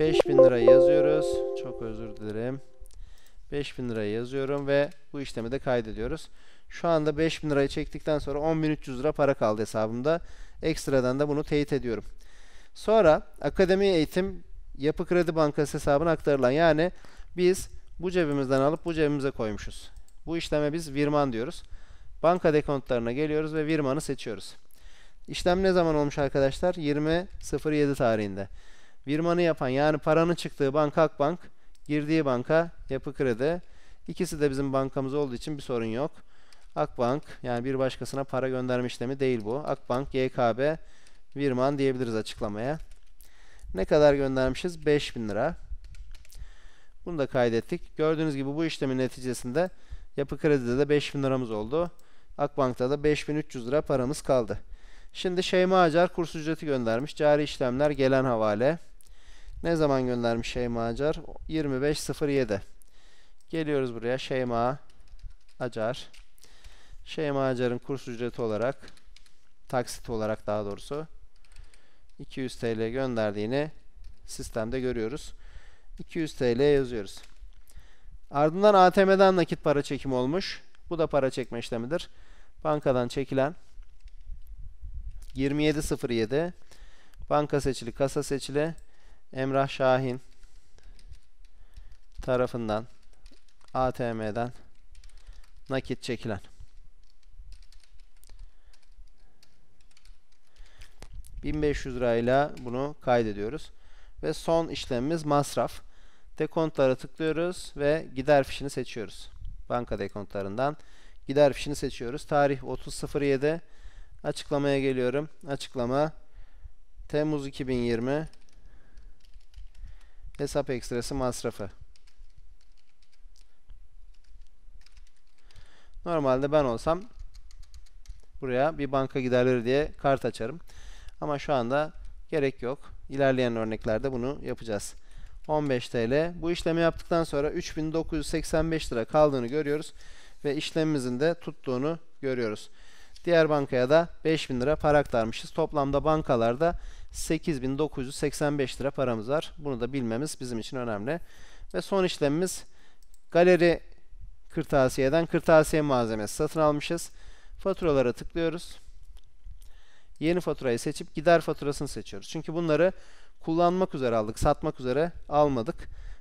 5000 lira yazıyoruz. Çok özür dilerim. 5000 lira yazıyorum ve bu işlemi de kaydediyoruz. Şu anda 5000 lirayı çektikten sonra 10300 lira para kaldı hesabımda. Ekstradan da bunu teyit ediyorum. Sonra akademi eğitim Yapı Kredi Bankası hesabına aktarılan yani biz bu cebimizden alıp bu cebimize koymuşuz. Bu işleme biz virman diyoruz. Banka dekontlarına geliyoruz ve virmanı seçiyoruz. İşlem ne zaman olmuş arkadaşlar? 20.07 tarihinde. Virmanı yapan yani paranın çıktığı banka Akbank, girdiği banka Yapı Kredi. İkisi de bizim bankamız olduğu için bir sorun yok. Akbank yani bir başkasına para gönderme işlemi değil bu. Akbank, YKB, Virman diyebiliriz açıklamaya. Ne kadar göndermişiz? 5000 lira. Bunu da kaydettik. Gördüğünüz gibi bu işlemin neticesinde Yapı Kredi'de de 5000 liramız oldu. Akbank'ta da 5300 lira paramız kaldı. Şimdi Şeyma Acar kurs ücreti göndermiş. Cari işlemler gelen havale. Ne zaman göndermiş Şeyma Acar? 25.07. Geliyoruz buraya. Şeyma Acar. Şeyma Acar'ın kurs ücreti olarak taksit olarak daha doğrusu 200 TL gönderdiğini sistemde görüyoruz. 200 TL yazıyoruz. Ardından ATM'den nakit para çekimi olmuş. Bu da para çekme işlemidir. Bankadan çekilen 2707 banka seçili kasa seçili Emrah Şahin tarafından ATM'den nakit çekilen. ...1500 ile bunu kaydediyoruz. Ve son işlemimiz masraf. Dekontlara tıklıyoruz ve gider fişini seçiyoruz. Banka dekontlarından gider fişini seçiyoruz. Tarih 30.07 Açıklamaya geliyorum. Açıklama Temmuz 2020 hesap ekstresi masrafı. Normalde ben olsam buraya bir banka giderleri diye kart açarım. Ama şu anda gerek yok. İlerleyen örneklerde bunu yapacağız. 15 TL. Bu işlemi yaptıktan sonra 3985 lira kaldığını görüyoruz ve işlemimizin de tuttuğunu görüyoruz. Diğer bankaya da 5000 lira para aktarmışız. Toplamda bankalarda 8985 lira paramız var. Bunu da bilmemiz bizim için önemli. Ve son işlemimiz galeri kırtasiyeden kırtasiye malzemesi satın almışız. Faturalara tıklıyoruz. Yeni faturayı seçip gider faturasını seçiyoruz. Çünkü bunları kullanmak üzere aldık, satmak üzere almadık.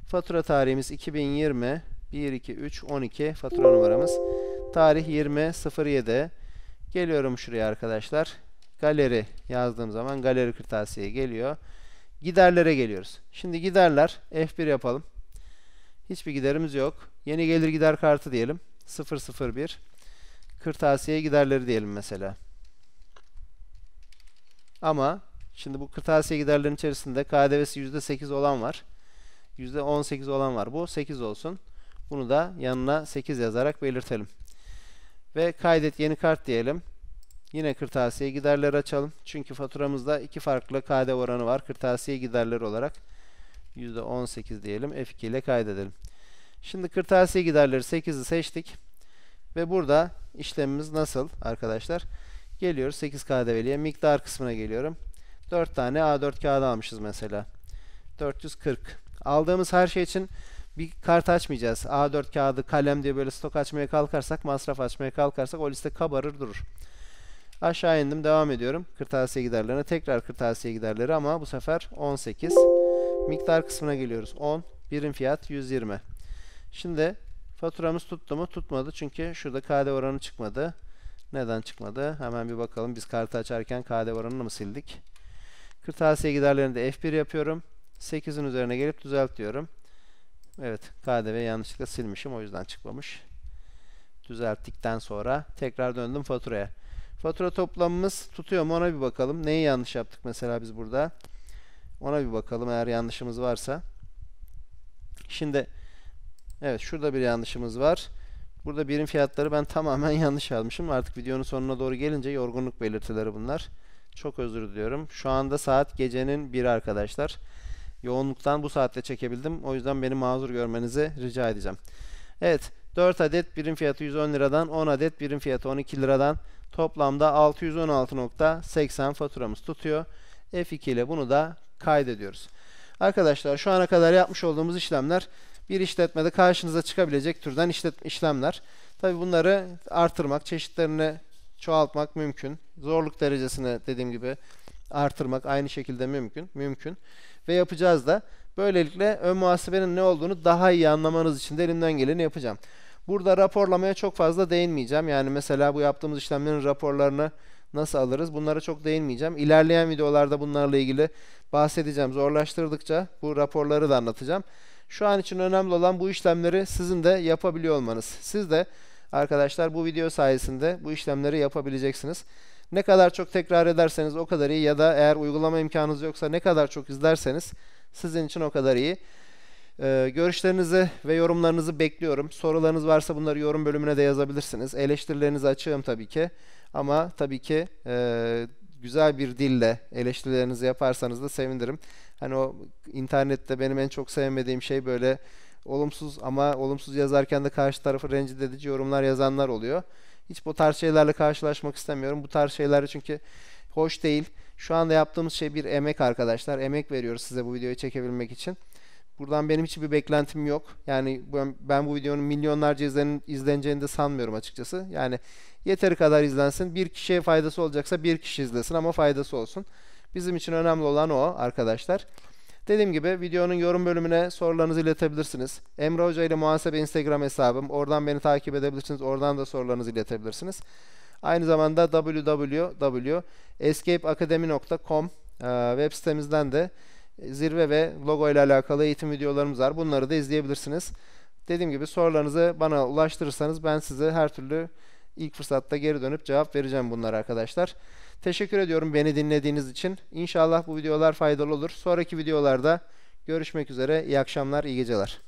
Fatura tarihimiz 2020 1 2 3 12 fatura numaramız. Tarih 20 07 Geliyorum şuraya arkadaşlar. Galeri yazdığım zaman galeri kırtasiye geliyor. Giderlere geliyoruz. Şimdi giderler F1 yapalım. Hiçbir giderimiz yok. Yeni gelir gider kartı diyelim. 001 kırtasiye giderleri diyelim mesela. Ama şimdi bu kırtasiye giderlerin içerisinde KDV'si %8 olan var. %18 olan var. Bu 8 olsun. Bunu da yanına 8 yazarak belirtelim. Ve kaydet yeni kart diyelim. Yine kırtasiye giderleri açalım. Çünkü faturamızda iki farklı KD oranı var. Kırtasiye giderleri olarak %18 diyelim. F2 ile kaydedelim. Şimdi kırtasiye giderleri 8'i seçtik. Ve burada işlemimiz nasıl arkadaşlar? Geliyoruz 8 KDV'liye miktar kısmına geliyorum. 4 tane A4 kağıdı almışız mesela. 440. Aldığımız her şey için bir kart açmayacağız. A4 kağıdı kalem diye böyle stok açmaya kalkarsak masraf açmaya kalkarsak o liste kabarır durur. Aşağı indim devam ediyorum. Kırtasiye giderlerine tekrar kırtasiye giderleri ama bu sefer 18. Miktar kısmına geliyoruz. 10. Birim fiyat 120. Şimdi faturamız tuttu mu? Tutmadı. Çünkü şurada KD oranı çıkmadı. Neden çıkmadı? Hemen bir bakalım. Biz kartı açarken KD oranını mı sildik? Kırtasiye giderlerinde F1 yapıyorum. 8'in üzerine gelip düzelt diyorum. Evet KDV yanlışlıkla silmişim o yüzden çıkmamış. Düzelttikten sonra tekrar döndüm faturaya. Fatura toplamımız tutuyor mu ona bir bakalım. Neyi yanlış yaptık mesela biz burada. Ona bir bakalım eğer yanlışımız varsa. Şimdi evet şurada bir yanlışımız var. Burada birim fiyatları ben tamamen yanlış almışım. Artık videonun sonuna doğru gelince yorgunluk belirtileri bunlar. Çok özür diliyorum. Şu anda saat gecenin 1 arkadaşlar yoğunluktan bu saatte çekebildim. O yüzden beni mazur görmenizi rica edeceğim. Evet 4 adet birim fiyatı 110 liradan 10 adet birim fiyatı 12 liradan toplamda 616.80 faturamız tutuyor. F2 ile bunu da kaydediyoruz. Arkadaşlar şu ana kadar yapmış olduğumuz işlemler bir işletmede karşınıza çıkabilecek türden işlet işlemler. Tabi bunları artırmak, çeşitlerini çoğaltmak mümkün. Zorluk derecesini dediğim gibi artırmak aynı şekilde mümkün. Mümkün ve yapacağız da. Böylelikle ön muhasebenin ne olduğunu daha iyi anlamanız için de elimden geleni yapacağım. Burada raporlamaya çok fazla değinmeyeceğim. Yani mesela bu yaptığımız işlemlerin raporlarını nasıl alırız bunlara çok değinmeyeceğim. İlerleyen videolarda bunlarla ilgili bahsedeceğim. Zorlaştırdıkça bu raporları da anlatacağım. Şu an için önemli olan bu işlemleri sizin de yapabiliyor olmanız. Siz de arkadaşlar bu video sayesinde bu işlemleri yapabileceksiniz. Ne kadar çok tekrar ederseniz o kadar iyi ya da eğer uygulama imkanınız yoksa ne kadar çok izlerseniz sizin için o kadar iyi. Ee, görüşlerinizi ve yorumlarınızı bekliyorum. Sorularınız varsa bunları yorum bölümüne de yazabilirsiniz. Eleştirilerinizi açığım tabii ki. Ama tabii ki e, güzel bir dille eleştirilerinizi yaparsanız da sevinirim. Hani o internette benim en çok sevmediğim şey böyle olumsuz ama olumsuz yazarken de karşı tarafı rencide edici yorumlar yazanlar oluyor. Hiç bu tarz şeylerle karşılaşmak istemiyorum. Bu tarz şeyler çünkü hoş değil. Şu anda yaptığımız şey bir emek arkadaşlar. Emek veriyoruz size bu videoyu çekebilmek için. Buradan benim hiçbir beklentim yok. Yani ben bu videonun milyonlarca izlen, izleneceğini de sanmıyorum açıkçası. Yani yeteri kadar izlensin. Bir kişiye faydası olacaksa bir kişi izlesin ama faydası olsun. Bizim için önemli olan o arkadaşlar. Dediğim gibi videonun yorum bölümüne sorularınızı iletebilirsiniz. Emre Hoca ile Muhasebe Instagram hesabım. Oradan beni takip edebilirsiniz. Oradan da sorularınızı iletebilirsiniz. Aynı zamanda www.escapeakademi.com e, web sitemizden de zirve ve logo ile alakalı eğitim videolarımız var. Bunları da izleyebilirsiniz. Dediğim gibi sorularınızı bana ulaştırırsanız ben size her türlü ilk fırsatta geri dönüp cevap vereceğim bunlara arkadaşlar. Teşekkür ediyorum beni dinlediğiniz için. İnşallah bu videolar faydalı olur. Sonraki videolarda görüşmek üzere. İyi akşamlar, iyi geceler.